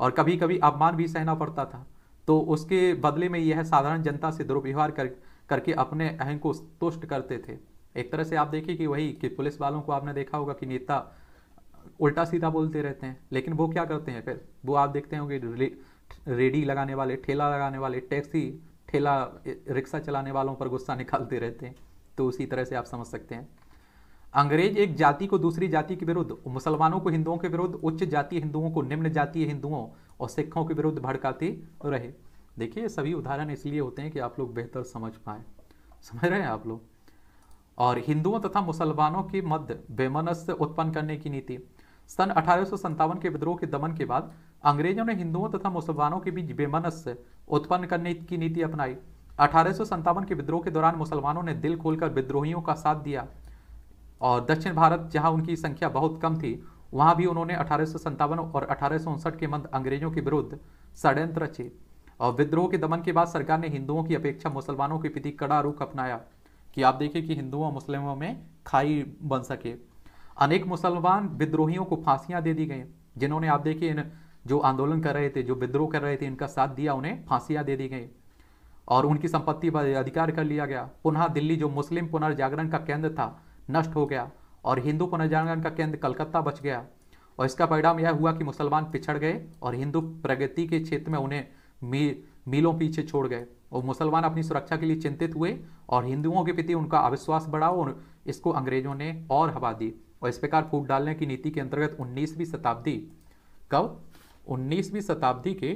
और कभी कभी अपमान भी सहना पड़ता था तो उसके बदले में यह साधारण जनता से दुर्व्यवहार कर करके अपने अहम को तुष्ट करते थे एक तरह से आप देखिए कि वही कि पुलिस वालों को आपने देखा होगा कि नेता उल्टा सीधा बोलते रहते हैं लेकिन वो क्या करते हैं फिर वो आप देखते होंगे रेडी लगाने वाले ठेला लगाने वाले टैक्सी ठेला रिक्शा चलाने वालों पर गुस्सा निकालते रहते हैं तो उसी तरह से आप समझ सकते हैं अंग्रेज एक जाति को दूसरी जाति के विरुद्ध मुसलमानों को हिंदुओं के विरुद्ध उच्च जाति हिंदुओं को निम्न जातीय हिंदुओं और सिखों के विरुद्ध भड़काते रहे देखिए ये सभी उदाहरण इसलिए होते हैं कि आप लोग बेहतर समझ पाए समझ रहे हैं आप लोग और हिंदुओं तथा मुसलमानों के मध्य बेमनस्य उत्पन्न करने की नीति सन अठारह के विद्रोह के दमन के बाद अंग्रेजों ने हिंदुओं तथा मुसलमानों के बीच बेमनस उत्पन्न करने की नीति अपनाई अठारह के विद्रोह के दौरान मुसलमानों ने दिल खोलकर विद्रोहियों का साथ दिया और दक्षिण भारत जहां उनकी संख्या बहुत कम थी वहां भी उन्होंने अठारह और अठारह के मध्य अंग्रेजों के विरुद्ध षड्यंत्र रचे और विद्रोह के दमन के बाद सरकार ने हिंदुओं की अपेक्षा मुसलमानों के प्रति कड़ा रुख अपनाया कि आप देखिए कि हिंदुओं और मुस्लिमों में खाई बन सके अनेक मुसलमान विद्रोहियों को फांसियां दे दी गई जिन्होंने आप देखिए इन जो आंदोलन कर रहे थे जो विद्रोह कर रहे थे इनका साथ दिया उन्हें फांसियां दे दी गई और उनकी संपत्ति पर अधिकार कर लिया गया पुनः दिल्ली जो मुस्लिम पुनर्जागरण का केंद्र था नष्ट हो गया और हिंदू पुनर्जागरण का केंद्र कलकत्ता बच गया और इसका परिणाम यह हुआ कि मुसलमान पिछड़ गए और हिंदू प्रगति के क्षेत्र में उन्हें मी, मीलों पीछे छोड़ गए और मुसलमान अपनी सुरक्षा के लिए चिंतित हुए और हिंदुओं के प्रति उनका अविश्वास बढ़ा और इसको अंग्रेजों ने और हवा दी और इस प्रकार फूट डालने की नीति के अंतर्गत 19वीं शताब्दी कब 19वीं शताब्दी के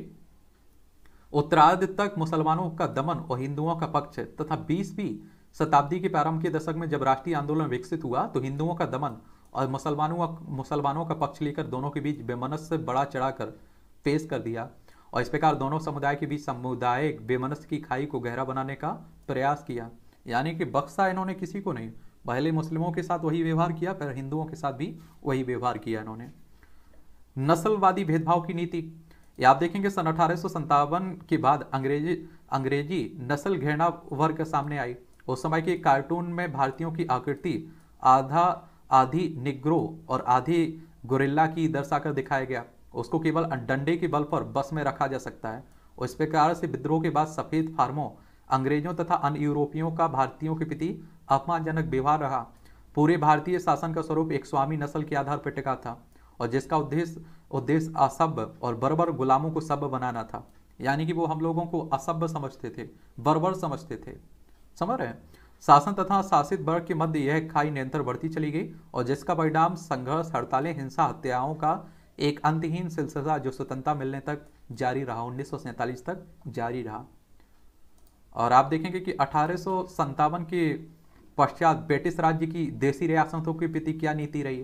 उत्तरार्ध तक मुसलमानों का दमन और हिंदुओं का पक्ष तथा बीसवीं शताब्दी के प्रारंभ के दशक में जब राष्ट्रीय आंदोलन विकसित हुआ तो हिंदुओं का दमन और मुसलमानों मुसलमानों का पक्ष लेकर दोनों के बीच बेमनस से बड़ा चढ़ाकर पेश कर दिया और इस प्रकार दोनों समुदाय के बीच समुदाय बेमनस की खाई को गहरा बनाने का प्रयास किया यानी कि बक्सा इन्होंने किसी को नहीं पहले मुस्लिमों के साथ वही व्यवहार किया फिर हिंदुओं के साथ भी वही व्यवहार किया इन्होंने नस्लवादी भेदभाव की नीति ये आप देखेंगे सन अठारह के बाद अंग्रेजी अंग्रेजी नस्ल घृणा वर्ग सामने आई उस समय के कार्टून में भारतीयों की आकृति आधा आधी निग्रो और आधी गोरिल्ला की दर्शाकर दिखाया गया उसको केवल डंडे के बल पर बस में रखा जा सकता है और इस प्रकार से विद्रोह के बाद सफेद फार्मों अंग्रेजों तथा अन्य यूरोपियों का भारतीयों के प्रति अपमानजनक व्यवहार रहा पूरे भारतीय शासन का स्वरूप एक स्वामी नस्ल के आधार पर टिका था और जिसका उद्देश्य उद्देश्य असभ्य और बर्बर गुलामों को सभ्य बनाना था यानी कि वो हम लोगों को असभ्य समझते थे बर्बर समझते थे समझ रहे हैं शासन तथा शासित वर्ग के मध्य यह खाई निरंतर बढ़ती चली गई और जिसका परिणाम संघर्ष हड़तालें हिंसा हत्याओं का एक अंतहीन सिलसिला जो स्वतंत्रता मिलने तक जारी रहा उन्नीस तक जारी रहा और आप देखेंगे कि अठारह के पश्चात ब्रिटिश राज्य की देसी रियासतों की प्रतिक्रिया नीति रही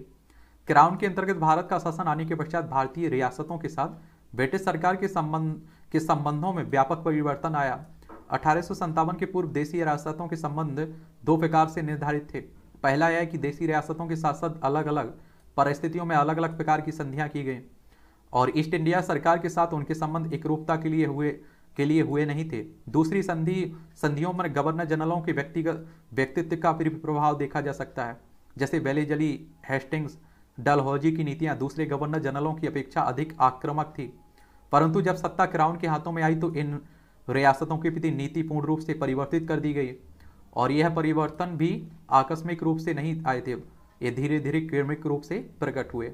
क्राउन के अंतर्गत भारत का शासन आने के पश्चात भारतीय रियासतों के साथ ब्रिटिश सरकार के संबंध के संबंधों में व्यापक परिवर्तन आया अठारह के पूर्व देशी रियासतों के संबंध दो प्रकार से निर्धारित थे पहला यह कि देशी रियासतों के साथ साथ अलग अलग परिस्थितियों में अलग अलग प्रकार की संधियां की गई और ईस्ट इंडिया सरकार के साथ उनके संबंध एकरूपता के लिए हुए के लिए हुए नहीं थे दूसरी संधि संधियों में गवर्नर जनरलों के व्यक्तिगत व्यक्तित्व का फिर भी प्रभाव देखा जा सकता है जैसे बेलेजली हेस्टिंग्स डलहौजी की नीतियां दूसरे गवर्नर जनरलों की अपेक्षा अधिक आक्रामक थी परंतु जब सत्ता क्राउन के हाथों में आई तो इन रियासतों के प्रति नीति पूर्ण रूप से परिवर्तित कर दी गई और यह परिवर्तन भी आकस्मिक रूप से नहीं आए थे ये धीरे धीरे क्रमिक रूप से प्रकट हुए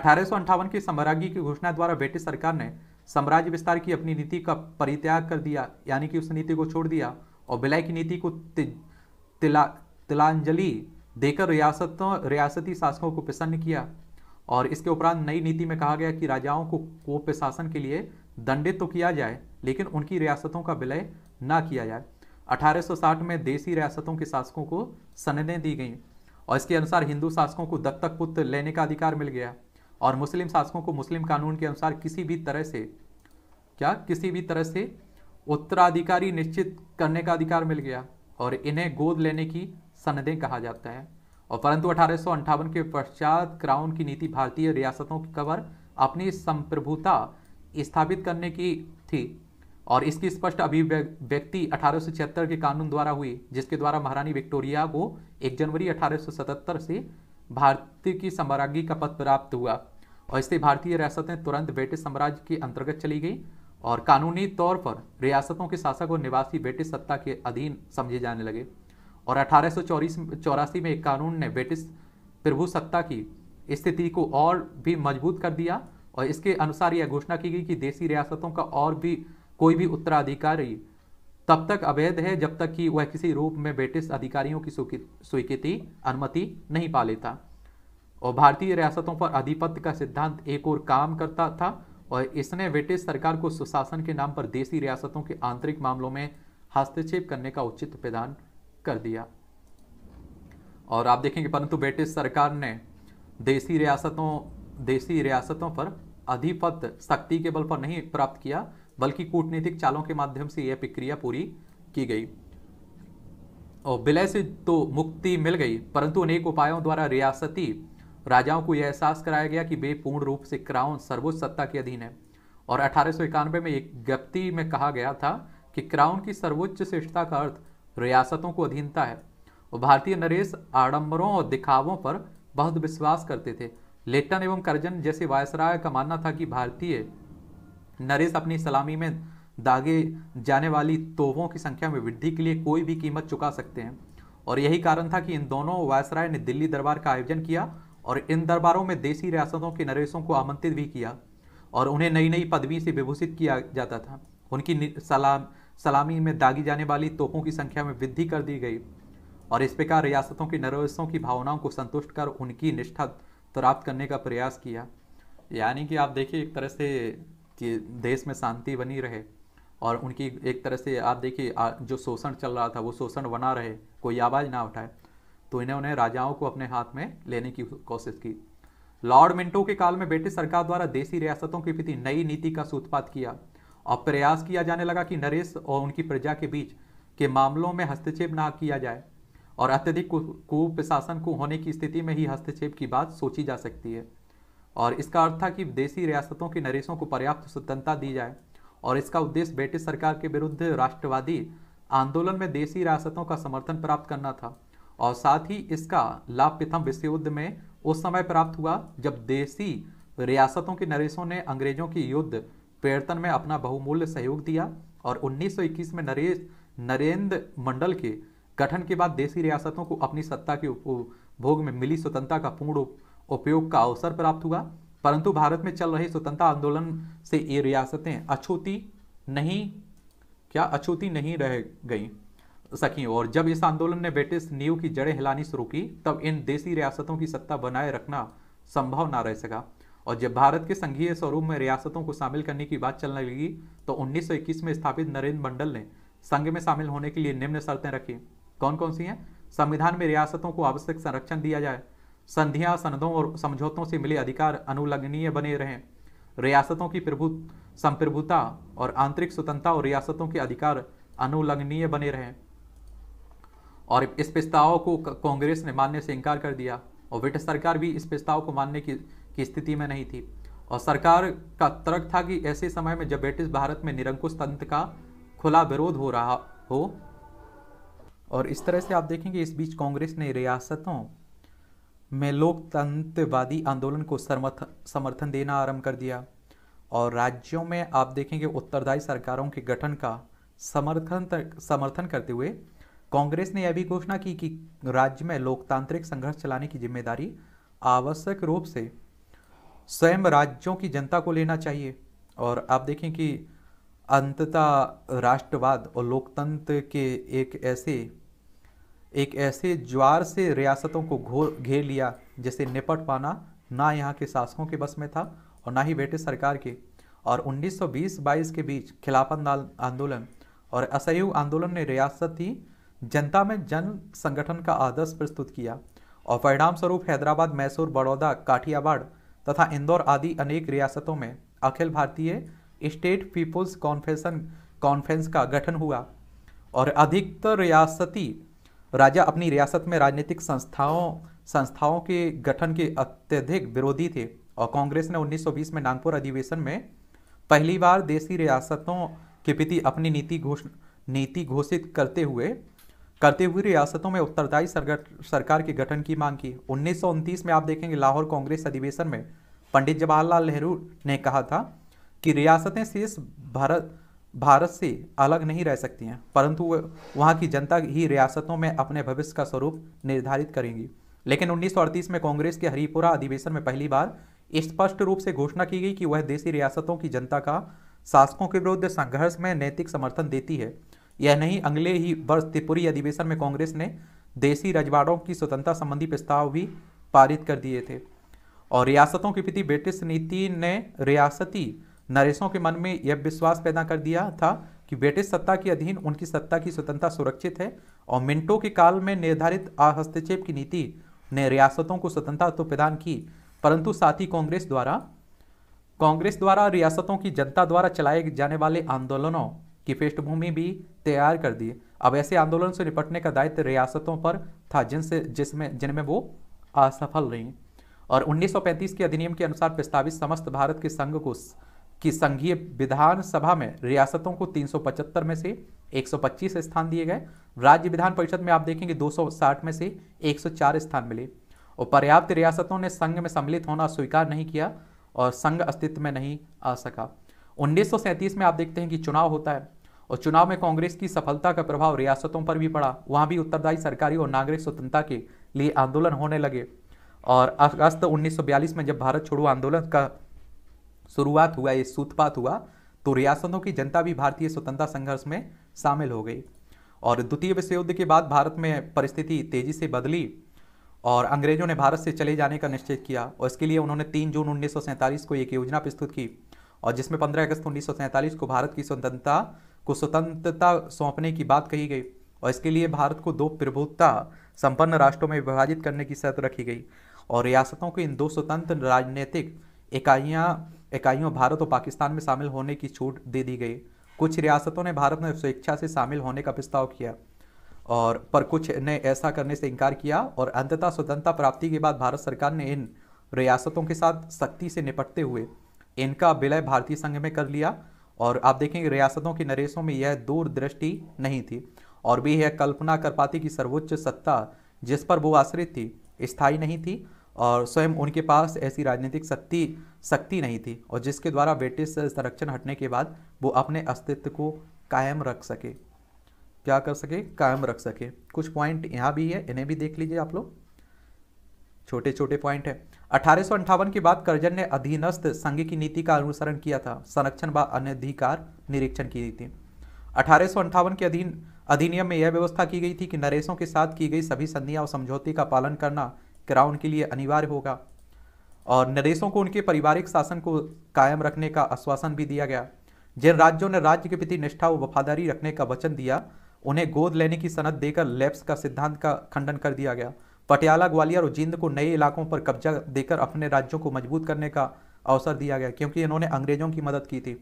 अठारह के संभागी की घोषणा द्वारा ब्रिटिश सरकार ने साम्राज्य विस्तार की अपनी नीति का परित्याग कर दिया यानी कि उस नीति को छोड़ दिया और विलय की नीति को ति, तिला तिलांजलि देकर रियासतों रियासती शासकों को प्रसन्न किया और इसके उपरांत नई नीति में कहा गया कि राजाओं को कोप शासन के लिए दंडित तो किया जाए लेकिन उनकी रियासतों का विलय ना किया जाए 1860 में देसी रियासतों के शासकों को सनदें दी गईं और इसके अनुसार हिंदू शासकों को दत्तक पुत्र लेने का अधिकार मिल गया और मुस्लिम शासकों को मुस्लिम कानून के अनुसार किसी भी तरह से क्या किसी भी तरह से उत्तराधिकारी निश्चित करने का अधिकार मिल गया और इन्हें गोद लेने की सनदें कहा जाता है और परंतु अठारह के पश्चात क्राउन की नीति भारतीय रियासतों की कवर अपनी संप्रभुता स्थापित करने की थी और इसकी स्पष्ट अभिव्यक्ति अठारह के कानून द्वारा हुई जिसके द्वारा महारानी विक्टोरिया को 1 जनवरी 1877 से भारतीय की सम्राज्ञी का पद प्राप्त हुआ और इससे भारतीय रियासतें तुरंत ब्रिटिश साम्राज्य के अंतर्गत चली गई और कानूनी तौर पर रियासतों के शासक और निवासी ब्रिटिश सत्ता के अधीन समझे जाने लगे और अठारह में एक कानून ने ब्रिटिश प्रभु सत्ता की स्थिति को और भी मजबूत कर दिया और इसके अनुसार यह घोषणा की गई कि देसी रियासतों का और भी कोई भी उत्तराधिकारी तब तक अवैध है जब तक कि वह किसी रूप में ब्रिटिश अधिकारियों की स्वीकृति अनुमति नहीं पा लेता और भारतीय रियासतों पर आधिपत्य का सिद्धांत एक और काम करता था और इसने ब्रिटिश सरकार को सुशासन के नाम पर देसी रियासतों के आंतरिक मामलों में हस्तक्षेप करने का उचित प्रदान कर दिया और आप देखेंगे परंतु ब्रिटिश सरकार ने देसी रियासतों देसी रियासतों पर अधिपत्य शक्ति के बल पर नहीं प्राप्त किया बल्कि कूटनीतिक चालों के माध्यम से यह प्रक्रिया पूरी की गई और विलय से तो मुक्ति मिल गई परंतु अनेक उपायों द्वारा रियासती राजाओं को यह एहसास कराया गया कि वे पूर्ण रूप से क्राउन सर्वोच्च सत्ता के अधीन है और अठारह में एक ज्ञप्ति में कहा गया था कि क्राउन की सर्वोच्च श्रेष्ठता का अर्थ रियासतों को अधीनता है और भारतीय नरेश आडम्बरों और दिखावों पर बहुत विश्वास करते थे लेटन एवं करजन जैसे वायसराय का मानना था कि भारतीय नरेश अपनी सलामी में दागे जाने वाली तोहों की संख्या में वृद्धि के लिए कोई भी कीमत चुका सकते हैं और यही कारण था कि इन दोनों वायसराय ने दिल्ली दरबार का आयोजन किया और इन दरबारों में देसी रियासतों के नरेशों को आमंत्रित भी किया और उन्हें नई नई पदवी से विभूषित किया जाता था उनकी सलाम सलामी में दागी जाने वाली तोपों की संख्या में वृद्धि कर दी गई और इस प्रकार रियासतों के नरेशों की भावनाओं को संतुष्ट कर उनकी निष्ठा प्राप्त तो करने का प्रयास किया यानी कि आप देखिए एक तरह से कि देश में शांति बनी रहे और उनकी एक तरह से आप देखिए जो शोषण चल रहा था वो शोषण बना रहे कोई आवाज़ ना उठाए तो इन्होंने राजाओं को अपने हाथ में लेने की कोशिश की लॉर्ड मिंटो के काल में ब्रिटिश सरकार द्वारा देशी रियासतों के प्रति नई नीति का सूत्रपात किया और प्रयास किया जाने लगा कि नरेश और उनकी प्रजा के बीच के मामलों में हस्तक्षेप ना किया जाए और अत्यधिक कुप्रशासन को होने की स्थिति में ही हस्तक्षेप की बात सोची जा सकती है और इसका अर्थ था कि देशी रियासतों के नरेशों को पर्याप्त स्वतंत्रता दी जाए और इसका उद्देश्य ब्रिटिश सरकार के विरुद्ध राष्ट्रवादी आंदोलन में देशी रियासतों का समर्थन प्राप्त करना था और साथ ही इसका लाभ प्रथम विश्व युद्ध में उस समय प्राप्त हुआ जब देसी रियासतों के नरेशों ने अंग्रेजों की युद्ध पर्यटन में अपना बहुमूल्य सहयोग दिया और 1921 में नरेश नरेंद्र मंडल के गठन के बाद देसी रियासतों को अपनी सत्ता के उपभोग में मिली स्वतंत्रता का पूर्ण उपयोग का अवसर प्राप्त हुआ परंतु भारत में चल रहे स्वतंत्रता आंदोलन से ये रियासतें अछूती नहीं क्या अछूती नहीं रह गई सकी और जब इस आंदोलन ने ब्रिटिश नीव की जड़ें हिलानी शुरू की तब इन देसी रियासतों की सत्ता बनाए रखना संभव ना रह सका और जब भारत के संघीय स्वरूप में रियासतों को शामिल करने की बात चलने लगी तो 1921 में स्थापित नरेंद्र मंडल ने संघ में शामिल होने के लिए निम्न शर्तें रखी कौन कौन सी हैं संविधान में रियासतों को आवश्यक संरक्षण दिया जाए संधियां सनदों और समझौतों से मिले अधिकार अनुलग्नीय बने रहें रियासतों की प्रभु संप्रभुता और आंतरिक स्वतंत्रता और रियासतों के अधिकार अनुलग्नीय बने रहें और इस प्रस्ताव को कांग्रेस ने मानने से इनकार कर दिया और ब्रिटिश सरकार भी इस प्रस्ताव को मानने की, की स्थिति में नहीं थी और सरकार का तर्क था कि ऐसे समय में जब ब्रिटिश भारत में निरंकुश तंत्र का खुला विरोध हो रहा हो और इस तरह से आप देखेंगे इस बीच कांग्रेस ने रियासतों में लोकतंत्रवादी आंदोलन को समर्थन देना आरंभ कर दिया और राज्यों में आप देखेंगे उत्तरदायी सरकारों के गठन का समर्थन समर्थन करते हुए कांग्रेस ने यह भी घोषणा की कि राज्य में लोकतांत्रिक संघर्ष चलाने की जिम्मेदारी आवश्यक रूप से स्वयं राज्यों की जनता को लेना चाहिए और आप देखें कि अंततः राष्ट्रवाद और लोकतंत्र के एक ऐसे एक ऐसे ज्वार से रियासतों को घोर घेर लिया जिसे निपट पाना ना यहाँ के शासकों के बस में था और ना ही ब्रिटिश सरकार के और 1920-22 के बीच खिलाफत आंदोलन और असहयोग आंदोलन ने रियासती जनता में जन संगठन का आदर्श प्रस्तुत किया और परिणाम स्वरूप हैदराबाद मैसूर बड़ौदा काठियावाड़ तथा इंदौर आदि अनेक रियासतों में अखिल भारतीय स्टेट पीपुल्स कॉन्फ्रेंसन कॉन्फ्रेंस का गठन हुआ और अधिकतर रियासती राजा अपनी रियासत में राजनीतिक संस्थाओं संस्थाओं के गठन के अत्यधिक विरोधी थे और कांग्रेस ने 1920 में नागपुर अधिवेशन में पहली बार देसी रियासतों के प्रति अपनी नीति घोष नीति घोषित करते हुए करते हुए रियासतों में उत्तरदायी सरकार के गठन की मांग की उन्नीस में आप देखेंगे लाहौर कांग्रेस अधिवेशन में पंडित जवाहरलाल नेहरू ने कहा था कि रियासतें शेष भारत भारत से अलग नहीं रह सकती हैं परंतु वहाँ की जनता ही रियासतों में अपने भविष्य का स्वरूप निर्धारित करेंगी लेकिन उन्नीस में कांग्रेस के हरिपुरा अधिवेशन में पहली बार स्पष्ट रूप से घोषणा की गई कि वह देसी रियासतों की जनता का शासकों के विरुद्ध संघर्ष में नैतिक समर्थन देती है यह नहीं अगले ही वर्ष त्रिपुरी अधिवेशन में कांग्रेस ने देसी रजवाड़ों की स्वतंत्रता संबंधी प्रस्ताव भी पारित कर दिए थे और रियासतों के प्रति ब्रिटिश नीति ने रियासती नरेशों के मन में यह विश्वास पैदा कर दिया था कि ब्रिटिश सत्ता के अधीन उनकी सत्ता की स्वतंत्रता सुरक्षित है और मिंटो के काल में निर्धारित हस्तक्षेप की नीति ने रियासतों को स्वतंत्रता तो प्रदान की परंतु साथ ही कांग्रेस द्वारा कांग्रेस द्वारा रियासतों की जनता द्वारा चलाए जाने वाले आंदोलनों की पृष्ठभूमि भी तैयार कर दी अब ऐसे आंदोलन से निपटने का दायित्व रियासतों पर था जिनसे जिसमें जिनमें वो असफल रहीं और 1935 के अधिनियम के अनुसार प्रस्तावित समस्त भारत के संघ को की संघीय विधानसभा में रियासतों को 375 में से 125 स्थान दिए गए राज्य विधान परिषद में आप देखेंगे 260 में से 104 स्थान मिले और पर्याप्त रियासतों ने संघ में सम्मिलित होना स्वीकार नहीं किया और संघ अस्तित्व में नहीं आ सका उन्नीस में आप देखते हैं कि चुनाव होता है और चुनाव में कांग्रेस की सफलता का प्रभाव रियासतों पर भी पड़ा वहाँ भी उत्तरदायी सरकारी और नागरिक स्वतंत्रता के लिए आंदोलन होने लगे और अगस्त 1942 में जब भारत छोड़ो आंदोलन का शुरुआत हुआ ये सूतपात हुआ तो रियासतों की जनता भी भारतीय स्वतंत्रता संघर्ष में शामिल हो गई और द्वितीय विश्व युद्ध के बाद भारत में परिस्थिति तेजी से बदली और अंग्रेजों ने भारत से चले जाने का निश्चय किया और इसके लिए उन्होंने तीन जून उन्नीस को एक योजना प्रस्तुत की और जिसमें 15 अगस्त उन्नीस को भारत की स्वतंत्रता को स्वतंत्रता सौंपने की बात कही गई और इसके लिए भारत को दो प्रभुता संपन्न राष्ट्रों में विभाजित करने की शर्त रखी गई और रियासतों को इन दो स्वतंत्र राजनीतिक इकाइयाँ इकाइयों भारत और पाकिस्तान में शामिल होने की छूट दे दी गई कुछ रियासतों ने भारत में स्वेच्छा से शामिल होने का प्रस्ताव किया और पर कुछ ने ऐसा करने से इनकार किया और अंततः स्वतंत्रता प्राप्ति के बाद भारत सरकार ने इन रियासतों के साथ सख्ती से निपटते हुए इनका विलय भारतीय संघ में कर लिया और आप देखेंगे रियासतों के नरेशों में यह दूरदृष्टि नहीं थी और भी यह कल्पना कर पाती कि सर्वोच्च सत्ता जिस पर वो आश्रित थी स्थायी नहीं थी और स्वयं उनके पास ऐसी राजनीतिक शक्ति शक्ति नहीं थी और जिसके द्वारा ब्रिटिश संरक्षण हटने के बाद वो अपने अस्तित्व को कायम रख सके क्या कर सके कायम रख सके कुछ पॉइंट यहाँ भी है इन्हें भी देख लीजिए आप लोग छोटे छोटे पॉइंट है अठारह की बात करजन ने अधीनस्थ संघ की नीति का अनुसरण किया था संरक्षण व अनधिकार निरीक्षण की नीति अठारह के अधीन अधिनियम में यह व्यवस्था की गई थी कि नरेशों के साथ की गई सभी संधियां और समझौते का पालन करना क्राउन के लिए अनिवार्य होगा और नरेशों को उनके पारिवारिक शासन को कायम रखने का आश्वासन भी दिया गया जिन राज्यों ने राज्य के प्रति निष्ठा व वफादारी रखने का वचन दिया उन्हें गोद लेने की सनद देकर लेप्स का सिद्धांत का खंडन कर दिया गया पटियाला ग्वालियर और जींद को नए इलाकों पर कब्जा देकर अपने राज्यों को मजबूत करने का अवसर दिया गया क्योंकि इन्होंने अंग्रेजों की मदद की थी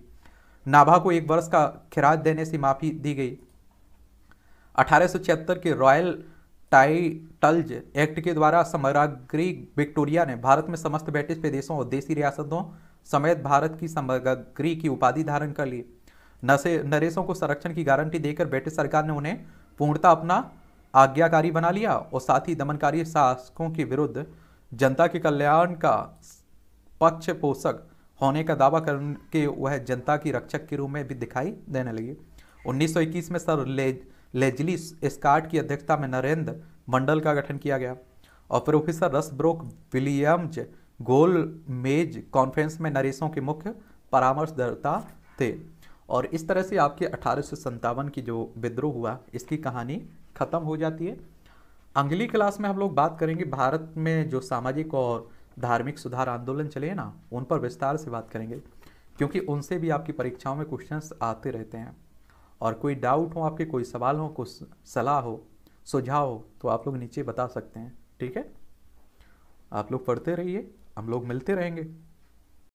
नाभा को एक वर्ष का खिराज देने से माफी दी गई अठारह के रॉयल टाइटल्ज एक्ट के द्वारा समराग्री विक्टोरिया ने भारत में समस्त ब्रिटिश प्रदेशों और देशी रियासतों समेत भारत की समराग्री की उपाधि धारण कर ली नशे नरेशों को संरक्षण की गारंटी देकर ब्रिटिश सरकार ने उन्हें पूर्णता अपना आज्ञाकारी बना लिया और साथ ही दमनकारी शासकों के विरुद्ध जनता के कल्याण का पक्ष पोषक होने का दावा करके वह जनता की रक्षक के रूप में भी दिखाई देने लगी 1921 में सर ले, लेजली स्काट की अध्यक्षता में नरेंद्र मंडल का गठन किया गया और प्रोफेसर रसब्रोक विलियम्स गोल मेज कॉन्फ्रेंस में नरेशों के मुख्य परामर्शदाता थे और इस तरह से आपके अठारह की जो विद्रोह हुआ इसकी कहानी ख़त्म हो जाती है अगली क्लास में हम लोग बात करेंगे भारत में जो सामाजिक और धार्मिक सुधार आंदोलन चले हैं ना उन पर विस्तार से बात करेंगे क्योंकि उनसे भी आपकी परीक्षाओं में क्वेश्चंस आते रहते हैं और कोई डाउट हो आपके कोई सवाल हो कुछ सलाह हो सुझाव हो तो आप लोग नीचे बता सकते हैं ठीक है आप लोग पढ़ते रहिए हम लोग मिलते रहेंगे